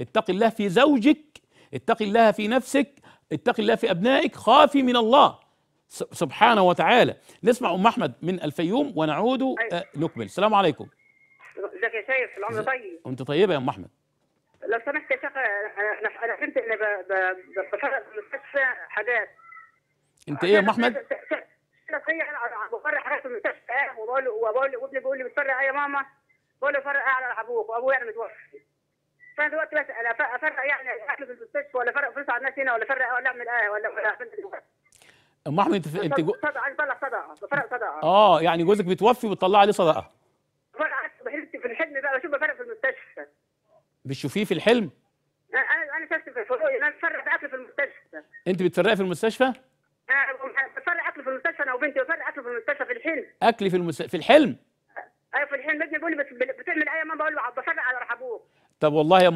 اتقي الله في زوجك اتقي الله في نفسك اتقي الله في ابنائك خافي من الله سبحانه وتعالى نسمع ام احمد من الفيوم ونعود آه، أيوة. نكمل السلام عليكم
ازيك يا شيخ العمر طيب
انت طيبه يا ام احمد
لو سمحت يا شيخ انا انا فهمت ان بفرق في حاجات
انت ايه يا ام احمد؟
صحيح بفرح رحت المستشفى وبقول وبقول وابني بيقول لي بتفرق يا ماما بقول له فرق على ابوك وابويا يعني متوفي فانا دلوقتي بسال افرق يعني اكل في المستشفى ولا فرق فلوس على الناس هنا ولا فرق ولا اعمل ايه ولا ولا
ام احمد انت انت جو...
صدقه عايز صدقه بفرق صدقه
اه يعني جوزك بيتوفي وبتطلع عليه صدقه
بفرق في الحلم بقى بشوف بفرق في المستشفى
بتشوفيه في الحلم؟
انا انا شفت في الفروق انا بفرق في المستشفى
انت بتفرقي في المستشفى؟
انا بفرق في المستشفى انا وبنتي وفاء اكل في المستشفى في الحلم
اكل في المس... في الحلم
ايوه في الحلم ابني بيقول لي بتعمل ايه يا ماما بقول له عبد البشر على رحبوه
طب والله يا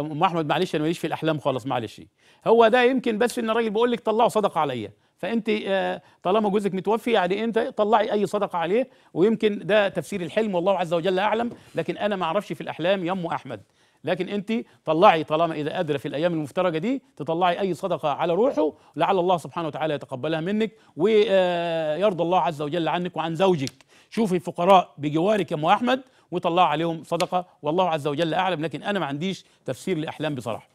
ام احمد معلش انا ماليش في الاحلام خالص معلش هو ده يمكن بس ان الراجل بيقول لك طلعوا صدقه عليا فانت آه، طالما جوزك متوفي يعني انت طلعي اي صدقه عليه ويمكن ده تفسير الحلم والله عز وجل اعلم لكن انا ما اعرفش في الاحلام يا ام احمد لكن انت طلعي طالما اذا قادره في الايام المفترجه دي تطلعي اي صدقه على روحه لعل الله سبحانه وتعالى يتقبلها منك ويرضى آه، الله عز وجل عنك وعن زوجك شوفي الفقراء بجوارك يا ام احمد وطلع عليهم صدقه والله عز وجل اعلم لكن انا ما عنديش تفسير لاحلام بصراحه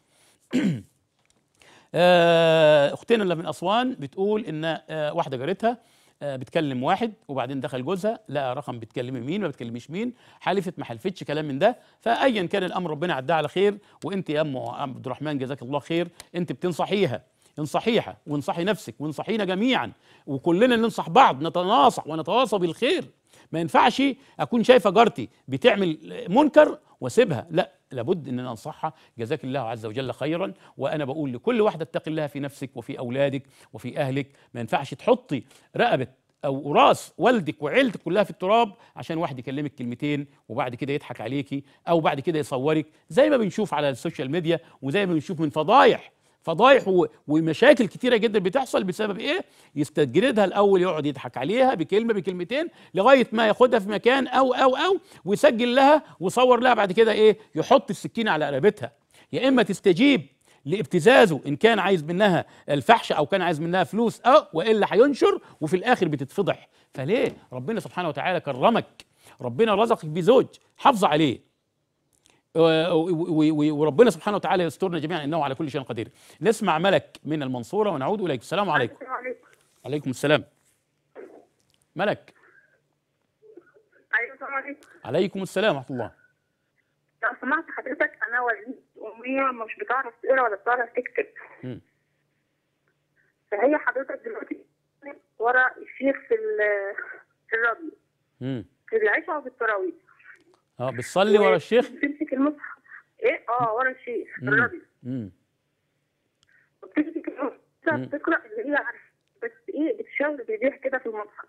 آه، اختنا اللي من اسوان بتقول ان آه، واحده جارتها آه، بتكلم واحد وبعدين دخل جوزها لقى رقم بتكلمي مين ما بتكلميش مين حلفت ما حلفتش كلام من ده فايا كان الامر ربنا عداه على خير وانت يا ام عبد الرحمن جزاك الله خير انت بتنصحيها انصحيها وانصحي نفسك وانصحينا جميعا وكلنا ننصح بعض نتناصح ونتواصى بالخير ما ينفعش اكون شايفه جارتي بتعمل منكر واسيبها لا لابد ان انصحها جزاك الله عز وجل خيرا وانا بقول لكل واحده اتقي الله في نفسك وفي اولادك وفي اهلك ما ينفعش تحطي رقبه او راس والدك وعيلتك كلها في التراب عشان واحد يكلمك كلمتين وبعد كده يضحك عليكي او بعد كده يصورك زي ما بنشوف على السوشيال ميديا وزي ما بنشوف من فضايح فضايح ومشاكل كتيره جدا بتحصل بسبب ايه يستجردها الاول يقعد يضحك عليها بكلمه بكلمتين لغايه ما ياخدها في مكان او او او ويسجل لها وصور لها بعد كده ايه يحط السكينة على قرابتها يا اما تستجيب لابتزازه ان كان عايز منها الفحش او كان عايز منها فلوس او أه، والا هينشر وفي الاخر بتتفضح فليه ربنا سبحانه وتعالى كرمك ربنا رزقك بزوج حافظ عليه وربنا سبحانه وتعالى يسترنا جميعا انه على كل شيء قدير نسمع ملك من المنصوره ونعود اليك السلام عليكم عليكم عليكم السلام ملك
أيوة، عليكم السلام
عليكم السلام ورحمه الله
لو سمعت حضرتك انا وامي مش بتعرف تقرا ولا بتعرف تكتب فهي حضرتك دلوقتي ورا الشيخ في في الراديو في العشاء وفي التراويح
اه بتصلي ورا الشيخ؟ بتمسك المصحف
ايه اه ورا الشيخ الراجل امم المصحف بتقرا اللي هي عارفه بس ايه بتشاور بايديها كده في المصحف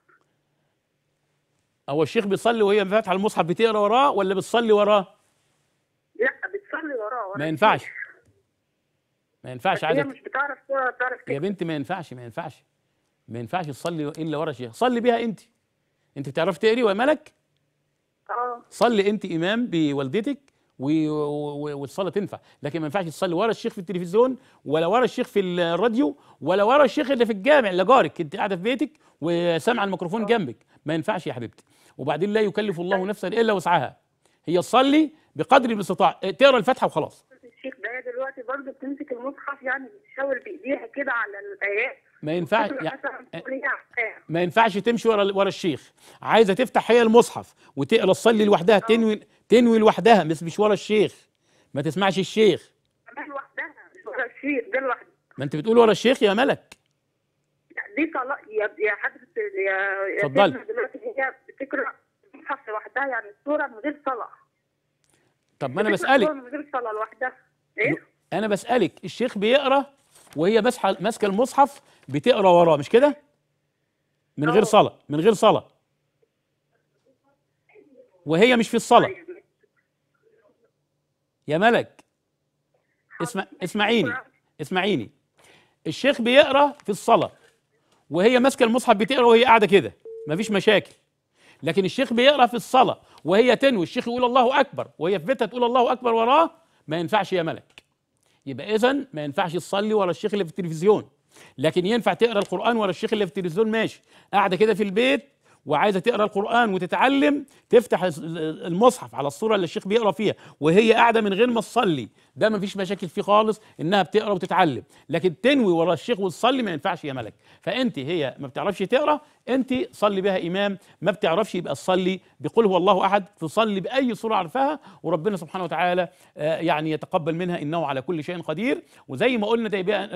هو الشيخ بيصلي وهي فاتحه المصحف بتقرا وراه ولا بتصلي وراه؟
لا بتصلي وراه ورا ما
ينفعش ما ينفعش عايزه هي مش
بتعرف صورة بتعرف
كده يا
بنتي ما ينفعش ما ينفعش ما ينفعش تصلي الا ورا الشيخ صلي بيها انت انت بتعرفي تقري ومالك اه صلي انت امام بوالدتك والصلاه تنفع لكن ما ينفعش تصلي ورا الشيخ في التلفزيون ولا ورا الشيخ في الراديو ولا ورا الشيخ اللي في الجامع اللي جارك انت قاعده في بيتك وسامعه الميكروفون آه. جنبك ما ينفعش يا حبيبتي وبعدين لا يكلف الله طيب. نفسا الا وسعها هي تصلي بقدر الاستطاع تقرا الفاتحه وخلاص
الشيخ ده دلوقتي برضه بتمسك المصحف يعني بتشاور بايديها كده على الايات ما ينفعش
ما ينفعش تمشي ورا ورا الشيخ عايزه تفتح هي المصحف وتقرا تصلي لوحدها تنوي تنوي لوحدها مش مش ورا الشيخ ما تسمعش الشيخ كمان
لوحدها مش ورا الشيخ ده لوحده
ما انت بتقول ورا الشيخ يا ملك
دي صلاه يا يا حضره يا اتفضلي دلوقتي هي بتقرا المصحف لوحدها يعني الصوره من غير صلاه
طب ما انا بسالك من
غير صلاه لوحدها
ايه انا بسالك الشيخ بيقرا وهي ماسحه ماسكه المصحف بتقرا وراه مش كده من غير آه. صلاه من غير صلاه وهي مش في الصلاه يا ملك اسمع اسمعيني اسمعيني الشيخ بيقرا في الصلاه وهي ماسكه المصحف بتقرا وهي قاعده كده مفيش مشاكل لكن الشيخ بيقرا في الصلاه وهي تنوي الشيخ يقول الله اكبر وهي في بيتها تقول الله اكبر وراه ما ينفعش يا ملك يبقى اذا ما ينفعش تصلي ورا الشيخ اللي في التلفزيون لكن ينفع تقرا القران ورا الشيخ اللي في التلفزيون ماشي قاعده كده في البيت وعايزه تقرا القران وتتعلم تفتح المصحف على الصوره اللي الشيخ بيقرا فيها وهي قاعده من غير ما تصلي ده مفيش مشاكل فيه خالص انها بتقرا وتتعلم لكن تنوي ورا الشيخ وتصلي ما ينفعش يا ملك فانت هي ما بتعرفش تقرا انت صلي بها امام ما بتعرفش يبقى تصلي بقول هو الله احد تصلي باي صوره عارفاها وربنا سبحانه وتعالى آه، يعني يتقبل منها انه على كل شيء قدير وزي ما قلنا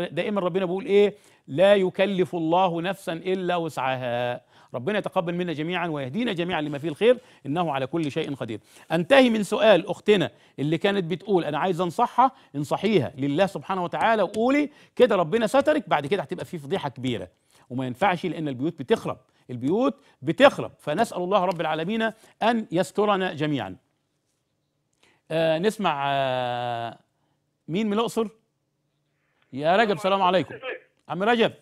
دائما ربنا بيقول ايه لا يكلف الله نفسا الا وسعها ربنا يتقبل منا جميعا ويهدينا جميعا لما فيه الخير انه على كل شيء قدير انتهي من سؤال اختنا اللي كانت بتقول انا عايز انصحها انصحيها لله سبحانه وتعالى وقولي كده ربنا سترك بعد كده هتبقى في فضيحه كبيره وما ينفعش لان البيوت بتخرب البيوت بتخرب فنسال الله رب العالمين ان يسترنا جميعا آه نسمع آه مين من الاقصر يا رجب السلام عليكم عم رجب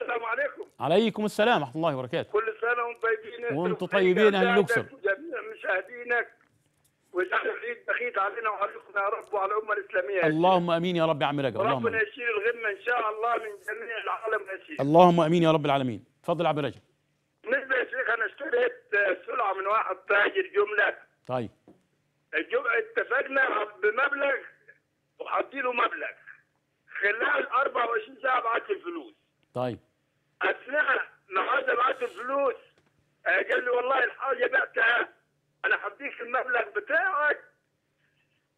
السلام عليكم عليكم السلام ورحمه الله وبركاته
كل سنه وانتم طيبين وانتم طيبين اهل الاقصر جميع مشاهدينك وجعل العيد بخيت علينا وعليكم يا رب وعلى الامه الاسلاميه اللهم
امين يا رب يا عم رجب اللهم ربنا
يشيل الغمه ان شاء الله من جميع العالم يشيل اللهم
امين يا رب العالمين تفضل يا عم رجب
بالنسبه يا شيخ انا اشتريت سلعه من واحد تاجر جمله طيب الجمعه اتفقنا بمبلغ وحاطين له مبلغ خلال 24 ساعه بعت الفلوس طيب اثناء ما عاد معاه الفلوس آه، قال لي والله الحاجه بعتها انا حديك المبلغ بتاعك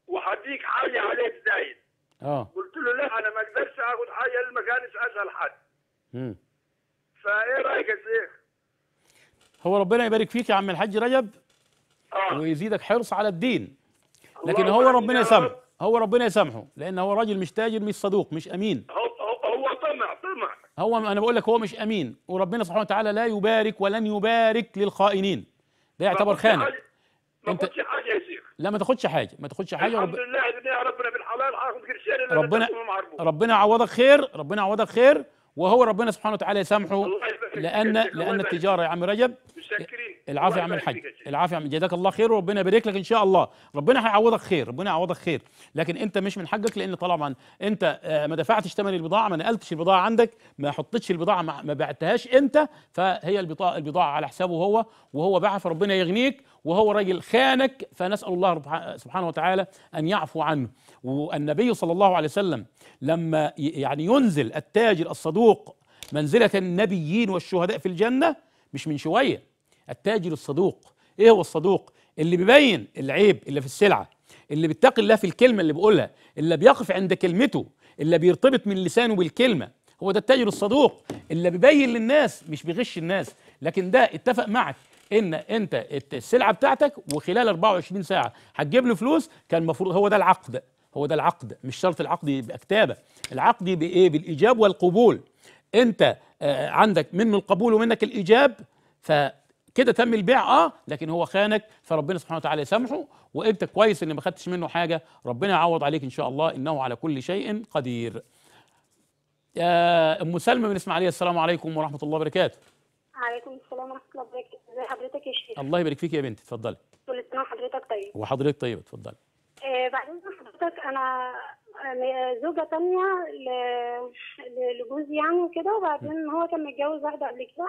وحديك حاجه عليك زايد اه قلت له لا انا ما اقدرش اخذ حاجه اللي ما كانش اسال حد امم فايه رايك يا شيخ؟
هو ربنا يبارك فيك يا عم الحاج رجب آه. ويزيدك حرص على الدين لكن هو ربنا يسامحه هو ربنا يسامحه لان هو راجل مش تاجر مش صدوق مش امين هو هو انا بقول لك هو مش امين وربنا سبحانه وتعالى لا يبارك ولن يبارك للخائنين ده يعتبر خانه ما تاخدش حاجه يا شيخ لا ما تاخدش حاجه ما تاخدش حاجه الحمد رب...
لله ربنا بالحلال هاخد شيء ربنا
ربنا عوضك خير ربنا عوضك خير وهو ربنا سبحانه وتعالى يسامحه لان لان التجاره يا عم رجب العافيه يا عم الحاج العافيه يا عم جزاك الله خير وربنا يبارك لك ان شاء الله ربنا هيعوضك خير ربنا يعوضك خير لكن انت مش من حقك لان طبعا انت آه، ما دفعتش ثمن البضاعه ما نقلتش البضاعه عندك ما حطيتش البضاعه ما بعتهاش انت فهي البضاعه البضاعه على حسابه هو وهو باعها فربنا يغنيك وهو راجل خانك فنسال الله سبحانه وتعالى ان يعفو عنه والنبي صلى الله عليه وسلم لما يعني ينزل التاجر الصدوق منزلة النبيين والشهداء في الجنة مش من شوية التاجر الصدوق ايه هو الصدوق اللي بيبين العيب اللي في السلعة اللي بيتقي الله في الكلمة اللي بيقولها اللي بيقف عند كلمته اللي بيرتبط من لسانه بالكلمة هو ده التاجر الصدوق اللي بيبين للناس مش بيغش الناس لكن ده اتفق معك ان انت السلعه بتاعتك وخلال 24 ساعه هتجيب له فلوس كان المفروض هو ده العقد هو ده العقد مش شرط العقد يبقى كتابه العقد بايه بالايجاب والقبول انت آه، عندك منه القبول ومنك الايجاب فكده تم البيع اه لكن هو خانك فربنا سبحانه وتعالى يسامحه وانت كويس ان ما خدتش منه حاجه ربنا يعوض عليك ان شاء الله انه على كل شيء قدير يا ام سلمى من اسماعيليه السلام عليكم ورحمه الله وبركاته
عليكم السلام ورحمه الله وبركاته ازي حضرتك يا شيخ الله
يبارك فيك يا بنتي اتفضلي
كل سنه طيب. وحضرتك طيب
وحضرتك طيبه اتفضلي
إيه، بعدين حضرتك انا يعني زوجه تانية لجوزي يعني وكده وبعدين هو كان متجوز واحده قبل كده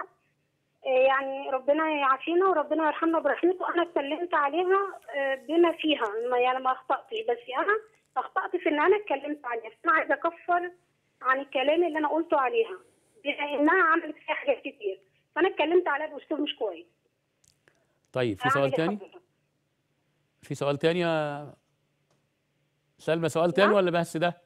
إيه، يعني ربنا يعافينا وربنا يرحمنا برحمته انا اتكلمت عليها إيه، بما فيها يعني ما اخطاتش بس انا اخطات في ان انا اتكلمت عليها انا عايزه اكفر عن الكلام اللي انا قلته عليها لانها عملت فيها حاجات كتير فانا اتكلمت عليها باسلوب مش كويس
طيب في سؤال تاني في سؤال تاني يا سلمى سؤال تاني نعم. ولا بس ده؟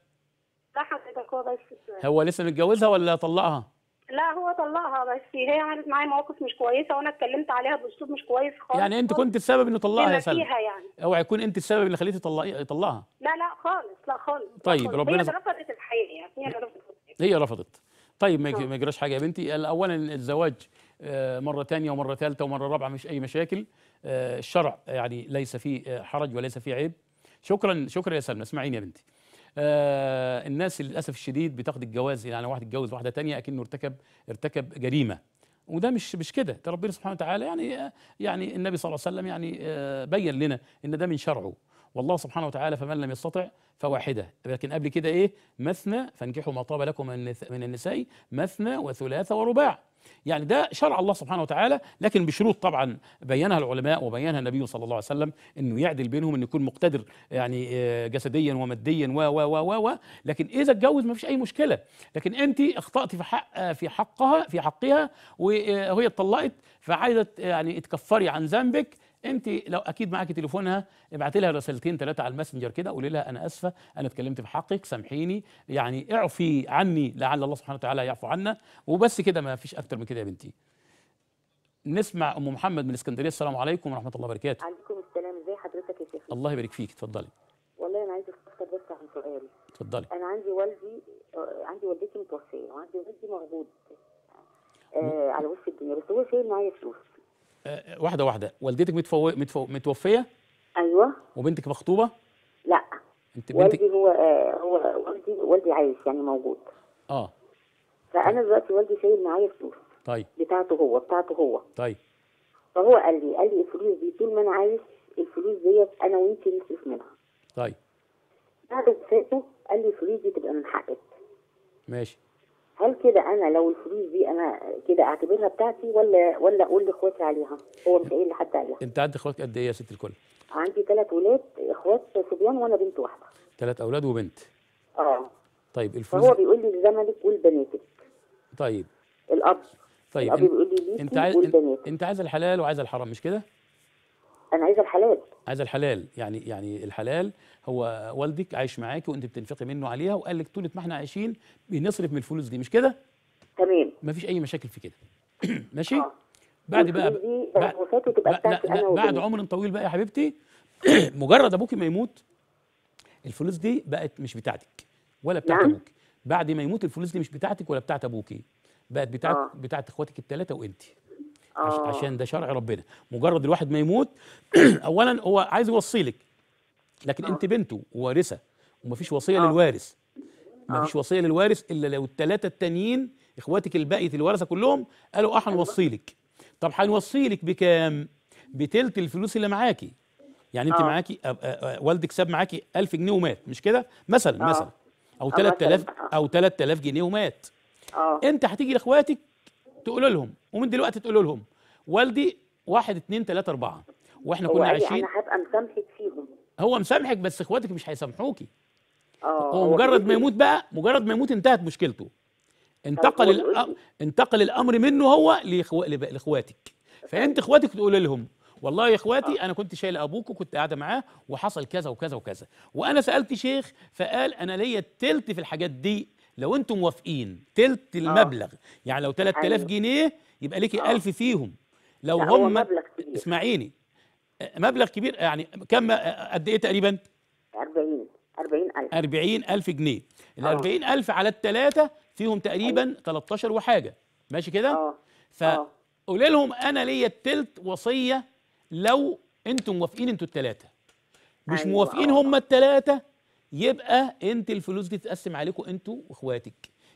لا حضرتك هو بس السؤال هو
لسه متجوزها ولا طلقها؟
لا هو طلقها بس هي عملت معايا مواقف مش كويسه وانا اتكلمت عليها باسلوب مش كويس خالص يعني انت كنت
السبب انه طلقها يا سلمى فيها يعني اوعي يكون انت السبب اللي خليتي تطلقي طلقها
لا لا خالص لا خالص طيب خالص. ربنا هي اللي رفضت الحقيقه يعني هي اللي رفضت
هي رفضت طيب نعم. ما يجراش حاجه يا بنتي اولا الزواج آه، مره ثانيه ومره ثالثه ومره رابعه مش اي مشاكل آه، الشرع يعني ليس فيه آه، حرج وليس فيه عيب شكرا شكرا يا سلمى اسمعيني يا بنتي آه الناس للاسف الشديد بتاخد الجواز يعني واحد اتجوز واحده تانية اكنه ارتكب ارتكب جريمه وده مش مش كده ده ربنا سبحانه وتعالى يعني يعني النبي صلى الله عليه وسلم يعني آه بين لنا ان ده من شرعه والله سبحانه وتعالى فمن لم يستطع فواحدة لكن قبل كده إيه مثنى فانكحوا ما طاب لكم من النساء مثنى وثلاثة ورباع يعني ده شرع الله سبحانه وتعالى لكن بشروط طبعا بينها العلماء وبينها النبي صلى الله عليه وسلم انه يعدل بينهم انه يكون مقتدر يعني آه، جسديا وماديا و و و و لكن اذا اتجوز ما فيش اي مشكله لكن انت اخطات في حق آه، في حقها في حقها وهي آه، اتطلقت فعايزه يعني تكفري عن ذنبك انت لو اكيد معاكي تليفونها ابعتي لها رسالتين ثلاثه على الماسنجر كده قولي لها انا اسفه انا اتكلمت في حقك سامحيني يعني اعفي عني لعل الله سبحانه وتعالى يعفو عنا وبس كده ما فيش اكتر من كده يا بنتي نسمع ام محمد من اسكندريه السلام عليكم ورحمه الله وبركاته عليكم
السلام ازي حضرتك يا شيخ الله
يبارك فيك اتفضلي
والله انا عايزه افكر بس عن سؤالي اتفضلي انا عندي والدي عندي والدتي متوفيه وعندي والدي موجود آه على وش الدنيا بس هو شايل معايا فلوس
آه، واحده واحده والدتك متفو... متفو... متوفيه ايوه وبنتك مخطوبه لا انت بنتك والدي
هو آه، هو والدي والدي عايش يعني موجود اه فانا دلوقتي والدي شايل معايا فلوس طيب بتاعته هو بتاعته هو طيب فهو قال لي قال لي الفلوس دي طول ما انا عايش الفلوس ديت انا وانت نصرف منها طيب بعد وفاته قال لي الفلوس دي تبقى من حقك ماشي هل كده انا لو الفلوس دي انا كده اعتبرها بتاعتي ولا ولا اقول لاخواتي عليها هو مش قايل لحد عليها
انت عندك اخوات قد ايه يا ست الكل
عندي ثلاث اولاد اخوات صبيان وانا بنت واحده
ثلاث اولاد وبنت اه طيب الفلوس هو
بيقول لي الزملك والبناتك
طيب الاب طيب الاب بيقول لي ليكي انت عايز والبناتك. انت عايز الحلال وعايز الحرام مش كده انا عايزه الحلال عايزه الحلال يعني يعني الحلال هو والدك عايش معاكي وانت بتنفقي منه عليها وقال لك طول ما احنا عايشين بنصرف من الفلوس دي مش كده تمام مفيش اي مشاكل في كده ماشي آه. بعد بقى بعد,
بقى لا لا بعد عمر
طويل بقى يا حبيبتي مجرد ابوكي ما يموت الفلوس دي بقت مش بتاعتك ولا بتاعت نعم. ابوكي بعد ما يموت الفلوس دي مش بتاعتك ولا بتاعت ابوكي بقت بتاعت آه. بتاعت اخواتك الثلاثه وانت آه. عشان ده شرع ربنا مجرد الواحد ما يموت اولا هو عايز يوصي لك لكن آه. انت بنته ووارثه ومفيش وصيه آه. للوارث مفيش آه. وصيه للوارث الا لو الثلاثه التانيين اخواتك الباقيه الورثه كلهم قالوا اه أيوة. هنوصي لك طب هنوصي لك بكام بتلت الفلوس اللي معاكي يعني انت آه. معاكي والدك ساب معاكي 1000 جنيه ومات مش كده مثلا آه. مثلا او 3000 او 3000 جنيه ومات آه. انت هتيجي لاخواتك تقولوا لهم ومن دلوقتي تقولوا لهم والدي واحد اتنين تلاته اربعه واحنا كنا عايشين انا
هبقى مسامحك فيهم
هو مسامحك بس اخواتك مش هيسامحوكي
اه هو مجرد ما يموت
بقى مجرد ما يموت انتهت مشكلته انتقل الأ... انتقل الامر منه هو لاخواتك فانت أيوة. اخواتك تقول لهم والله يا اخواتي آه. انا كنت شايل ابوك وكنت قاعده معاه وحصل كذا وكذا وكذا وانا سالت شيخ فقال انا ليا التلت في الحاجات دي لو انتم موافقين تلت آه. المبلغ آه. يعني لو 3000 أيوة. جنيه يبقى ليكي 1000 آه. فيهم لو هم مبلغ كبير اسمعيني آه، مبلغ كبير يعني كم آه، قد ايه تقريبا 40 40000 40000 جنيه ال 40000 على الثلاثه فيهم تقريبا أيوه. 13 وحاجه ماشي كده اه فقولي لهم انا ليا التلت وصيه لو انتم موافقين انتوا الثلاثه مش أيوة موافقين هم الثلاثه يبقى انت الفلوس دي تتقسم عليكم انتوا واخواتك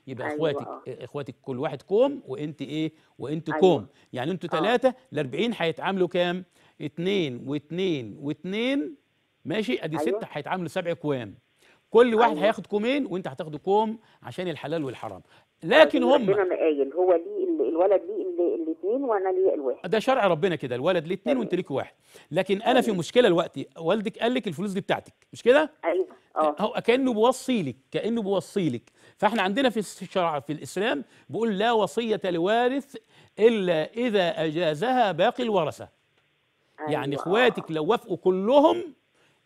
يبقى أيوة. اخواتك آه. اخواتك كل واحد كوم وانت ايه وانت أيوة. كوم يعني انتوا ثلاثه ال 40 هيتعاملوا كام؟ اثنين واثنين واثنين ماشي ادي أيوة. سته هيتعاملوا سبع كوام كل واحد أيوة. هياخد كومين وانت هتاخد كوم عشان الحلال والحرام أيوة، لكن هم ربنا
قايل هو ليه الولد ليه الاثنين وانا ليه الواحد
ده شرع ربنا كده الولد ليه اثنين أيوة. وانت ليك واحد لكن انا في أيوة. مشكله دلوقتي والدك قال لك الفلوس دي بتاعتك مش كده ايوه اه هو كانه بيوصي لك كانه بيوصي لك فاحنا عندنا في الشرع في الاسلام بيقول لا وصيه لوارث الا اذا اجازها باقي الورثه يعني أيوة. يعني اخواتك لو وافقوا كلهم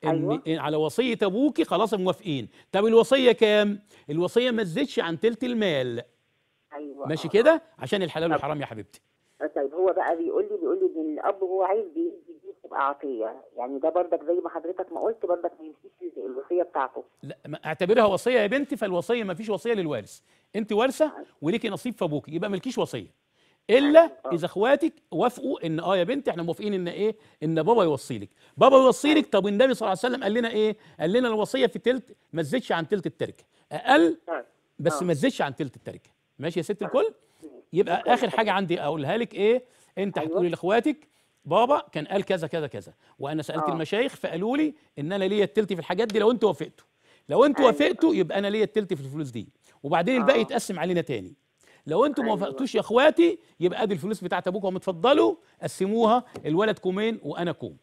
إن أيوة. على وصيه ابوكي خلاص موافقين طب الوصيه كام الوصيه ما تزيدش عن ثلث المال ايوه ماشي كده عشان الحلال والحرام يا حبيبتي
طيب هو بقى بيقول لي بيقول لي ان الاب هو عايز بيدي تبقى عطيه يعني ده بردك زي ما حضرتك ما قلت بردك ما ينسيش الوصيه بتاعته لا
اعتبرها وصيه يا بنتي فالوصيه ما فيش وصيه للوارث انت وارثه وليكي نصيب في ابوكي يبقى ملكيش وصيه الا أيوة، آه. اذا اخواتك وافقوا ان اه يا بنتي احنا موافقين ان ايه ان بابا يوصي لك بابا يوصي لك طب النبي صلى الله عليه وسلم قال لنا ايه قال لنا الوصيه في تلت ما تزيدش عن تلت التركه اقل آه. بس آه. ما تزيدش عن تلت التركه ماشي يا ست الكل يبقى اخر حاجه عندي اقولها لك ايه انت أيوة. هتقولي لاخواتك بابا كان قال كذا كذا كذا وانا سالت آه. المشايخ فقالوا لي ان انا ليا التلت في الحاجات دي لو انتوا وافقتوا لو انتوا أيوة. وافقتوا يبقى انا ليا التلت في الفلوس دي وبعدين آه. الباقي يتقسم علينا تاني لو انتوا أيوة. ما وافقتوش يا اخواتي يبقى ادي الفلوس بتاعت ابوكم اتفضلوا قسموها الولد كومين وانا كوم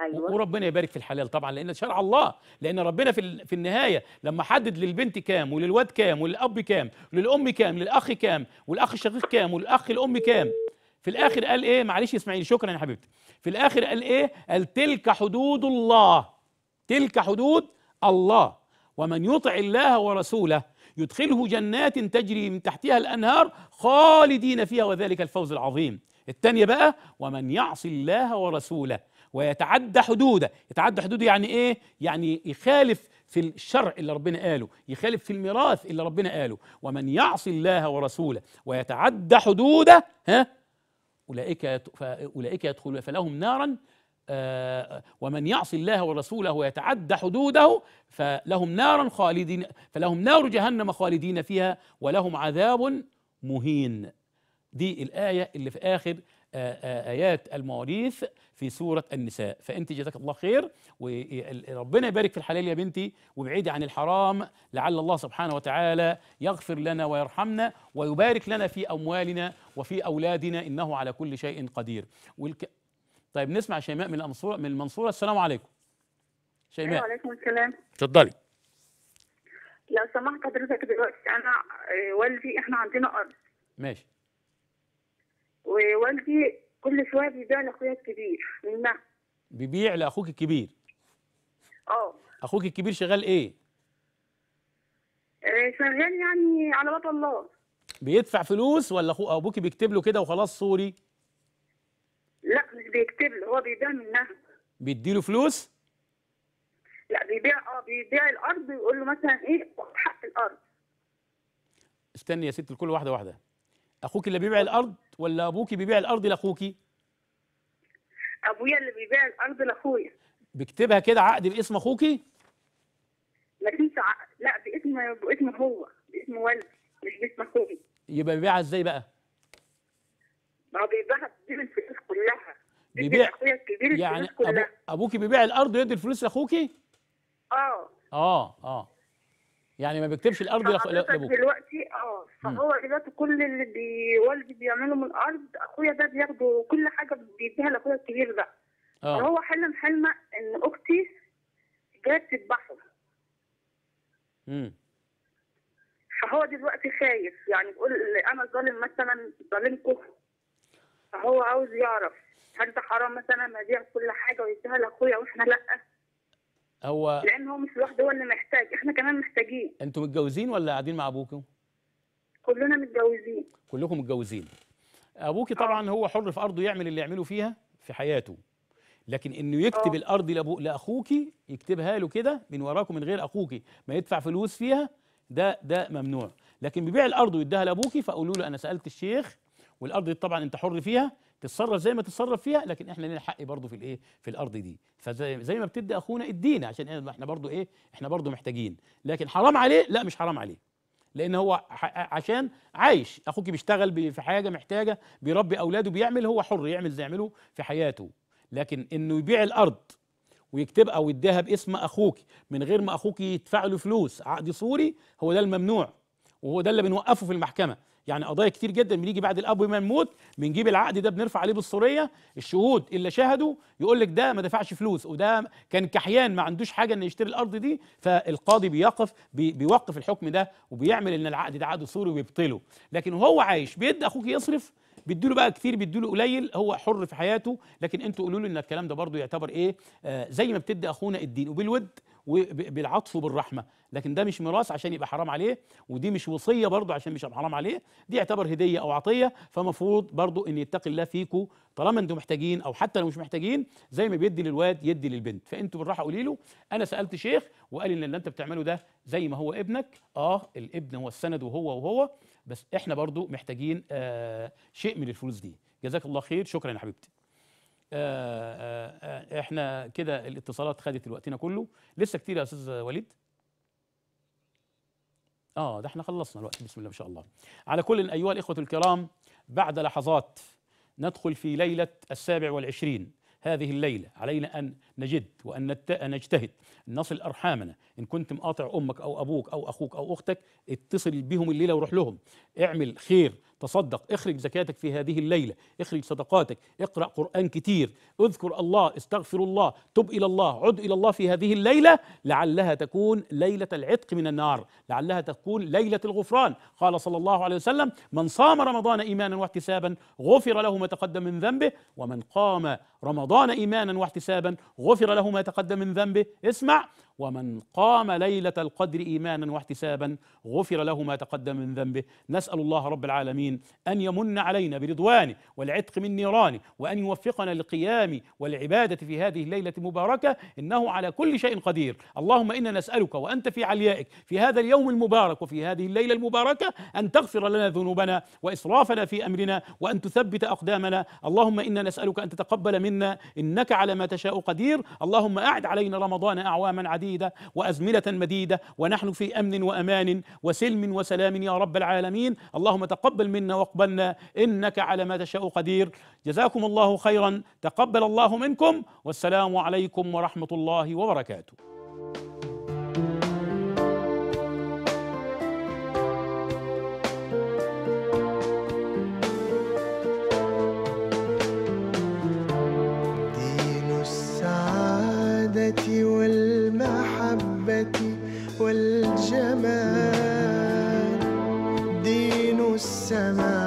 أيوة. وربنا يبارك في الحلال طبعا لان شرع الله لان ربنا في في النهايه لما حدد للبنت كام وللواد كام وللاب كام وللام كام للاخ كام والاخ الشقيق كام والاخ الام كام في الاخر قال ايه معلش اسمعيني شكرا يا حبيبتي في الاخر قال ايه قال تلك حدود الله تلك حدود الله ومن يطع الله ورسوله يدخله جنات تجري من تحتها الانهار خالدين فيها وذلك الفوز العظيم الثانيه بقى ومن يعص الله ورسوله ويتعدى حدوده يتعدى حدوده يعني ايه يعني يخالف في الشرع اللي ربنا قاله يخالف في الميراث اللي ربنا قاله ومن يعص الله ورسوله ويتعدى حدوده ها أولئك أولئك يدخلون فلهم نارا آه، ومن يعص الله ورسوله ويتعدى حدوده فلهم نارا خالدين فلهم نار جهنم خالدين فيها ولهم عذاب مهين دي الآية اللي في آخر آيات المواريث في سورة النساء فأنت جزاك الله خير وربنا يبارك في الحلال يا بنتي وبعيد عن الحرام لعل الله سبحانه وتعالى يغفر لنا ويرحمنا ويبارك لنا في أموالنا وفي أولادنا إنه على كل شيء قدير والك... طيب نسمع شيماء من المنصورة من المنصورة السلام عليكم شيماء وعليكم أيوة، السلام اتفضلي
لو سمحت حضرتك دلوقتي انا آه، والدي احنا عندنا ارض ماشي ووالدي كل شويه بيبيع لاخويا الكبير منها
بيبيع لاخوك الكبير اه اخوك الكبير شغال ايه؟
آه، شغال يعني على وضع الله
بيدفع فلوس ولا اخو ابوكي بيكتب له كده وخلاص سوري؟
لا مش بيكتب له هو بيبيع منها له فلوس؟ لا بيبيع اه بيبيع الارض ويقول له مثلا ايه حق الارض
استني يا ست الكل واحده واحده اخوك اللي بيبيع الارض ولا ابوك بيبيع الارض لاخوك
ابويا اللي بيبيع الارض لاخويا
بيكتبها كده عقد باسم اخوك
مفيش عقد لا باسم باسم هو باسم والدي مش باسم اخوي
يبقى بيبيعها ازاي بقى
ما هو بيبيعها بيجيب الفلوس كلها
بيبيع اخويا الكبير يعني كلها. ابوكي بيبيع الارض ويدي الفلوس لاخوكي اه اه اه يعني ما بيكتبش الارض لابوك
دلوقتي اه فهو دلوقتي كل اللي بي والدي بيعمله من الارض اخويا ده بياخده كل حاجه بيديها لاخويا الكبير ده اه فهو حلم حلمه ان اختي جت تذبحه امم فهو دلوقتي خايف يعني بيقول انا ظالم مثلا ظالمكم فهو عاوز يعرف هل ده حرام مثلا ما ابيع كل حاجه ويديها لاخويا واحنا لا
هو لان
هو مش لوحده هو اللي محتاج احنا كمان محتاجين
انتوا متجوزين ولا قاعدين مع ابوكم
كلنا متجوزين
كلكم متجوزين ابوكي آه. طبعا هو حر في ارضه يعمل اللي يعمله فيها في حياته لكن انه يكتب أوه. الارض لابو لاخوكي يكتبها له كده من وراكم من غير اخوكي ما يدفع فلوس فيها ده ده ممنوع لكن بيبيع الارض ويديها لابوكي فقولوا له انا سالت الشيخ والارض طبعا انت حر فيها تتصرف زي ما تتصرف فيها لكن احنا لنا حق برضه في الايه في الارض دي فزي ما بتدي اخونا ادينا عشان احنا برضه ايه احنا برضه محتاجين لكن حرام عليه لا مش حرام عليه لان هو عشان عايش اخوك بيشتغل في حاجه محتاجه بيربي اولاده بيعمل هو حر يعمل زي يعمله في حياته لكن انه يبيع الارض ويكتبها ويديها باسم اخوك من غير ما اخوك يدفع له فلوس عقد صوري هو ده الممنوع وهو ده اللي بنوقفه في المحكمه يعني قضايا كتير جدا بنيجي بعد الاب وما يموت بنجيب العقد ده بنرفع عليه بالصوريه الشهود اللي شهدوا يقول لك ده ما دفعش فلوس وده كان كحيان ما عندوش حاجه انه يشتري الارض دي فالقاضي بيقف بي بيوقف الحكم ده وبيعمل ان العقد ده عقد صوري ويبطله لكن وهو عايش بيد اخوك يصرف بيدوا بقى كتير بيدوا قليل هو حر في حياته لكن انتوا قولوا له ان الكلام ده برضه يعتبر ايه آه زي ما بتدي اخونا الدين وبالود وبالعطف وبالرحمه لكن ده مش ميراث عشان يبقى حرام عليه ودي مش وصيه برضه عشان مش حرام عليه دي يعتبر هديه او عطيه فمفروض برضه ان يتقي الله فيكم طالما انتم محتاجين او حتى لو مش محتاجين زي ما بيدي للواد يدي للبنت فانتوا بالراحه قولي له انا سالت شيخ وقال ان اللي انت بتعمله ده زي ما هو ابنك اه الابن هو السند وهو وهو بس احنا برضو محتاجين آه، شيء من الفلوس دي جزاك الله خير شكرا يا حبيبتي آه، آه، احنا كده الاتصالات خدت وقتنا كله لسه كتير يا استاذ وليد اه ده احنا خلصنا الوقت بسم الله ما شاء الله على كل ايها الاخوه الكرام بعد لحظات ندخل في ليله السابع والعشرين هذه الليلة علينا أن نجد وأن نجتهد نصل أرحامنا إن كنت مقاطع أمك أو أبوك أو أخوك أو أختك اتصل بهم الليلة وروح لهم اعمل خير تصدق اخرج زكاتك في هذه الليلة اخرج صدقاتك اقرأ قرآن كتير اذكر الله استغفر الله تب إلى الله عد إلى الله في هذه الليلة لعلها تكون ليلة العتق من النار لعلها تكون ليلة الغفران قال صلى الله عليه وسلم من صام رمضان إيمانا واحتسابا غفر له ما تقدم من ذنبه ومن قام رمضان إيمانا واحتسابا غفر له ما تقدم من ذنبه اسمع ومن قام ليلة القدر إيمانا واحتسابا غفر له ما تقدم من ذنبه نسأل الله رب العالمين أن يمن علينا برضوانه والعتق من نيرانه وأن يوفقنا للقيام والعبادة في هذه الليلة المباركة إنه على كل شيء قدير اللهم إنا نسألك وأنت في عليائك في هذا اليوم المبارك وفي هذه الليلة المباركة أن تغفر لنا ذنوبنا وإسرافنا في أمرنا وأن تثبت أقدامنا اللهم إنا نسألك أن تتقبل منا إنك على ما تشاء قدير اللهم أعد علينا رمضان أعواما عديدة مديده وازمنه مديده ونحن في امن وامان وسلم وسلام يا رب العالمين اللهم تقبل منا واقبلنا انك على ما تشاء قدير جزاكم الله خيرا تقبل الله منكم والسلام عليكم ورحمه الله وبركاته
السعادة وال semana.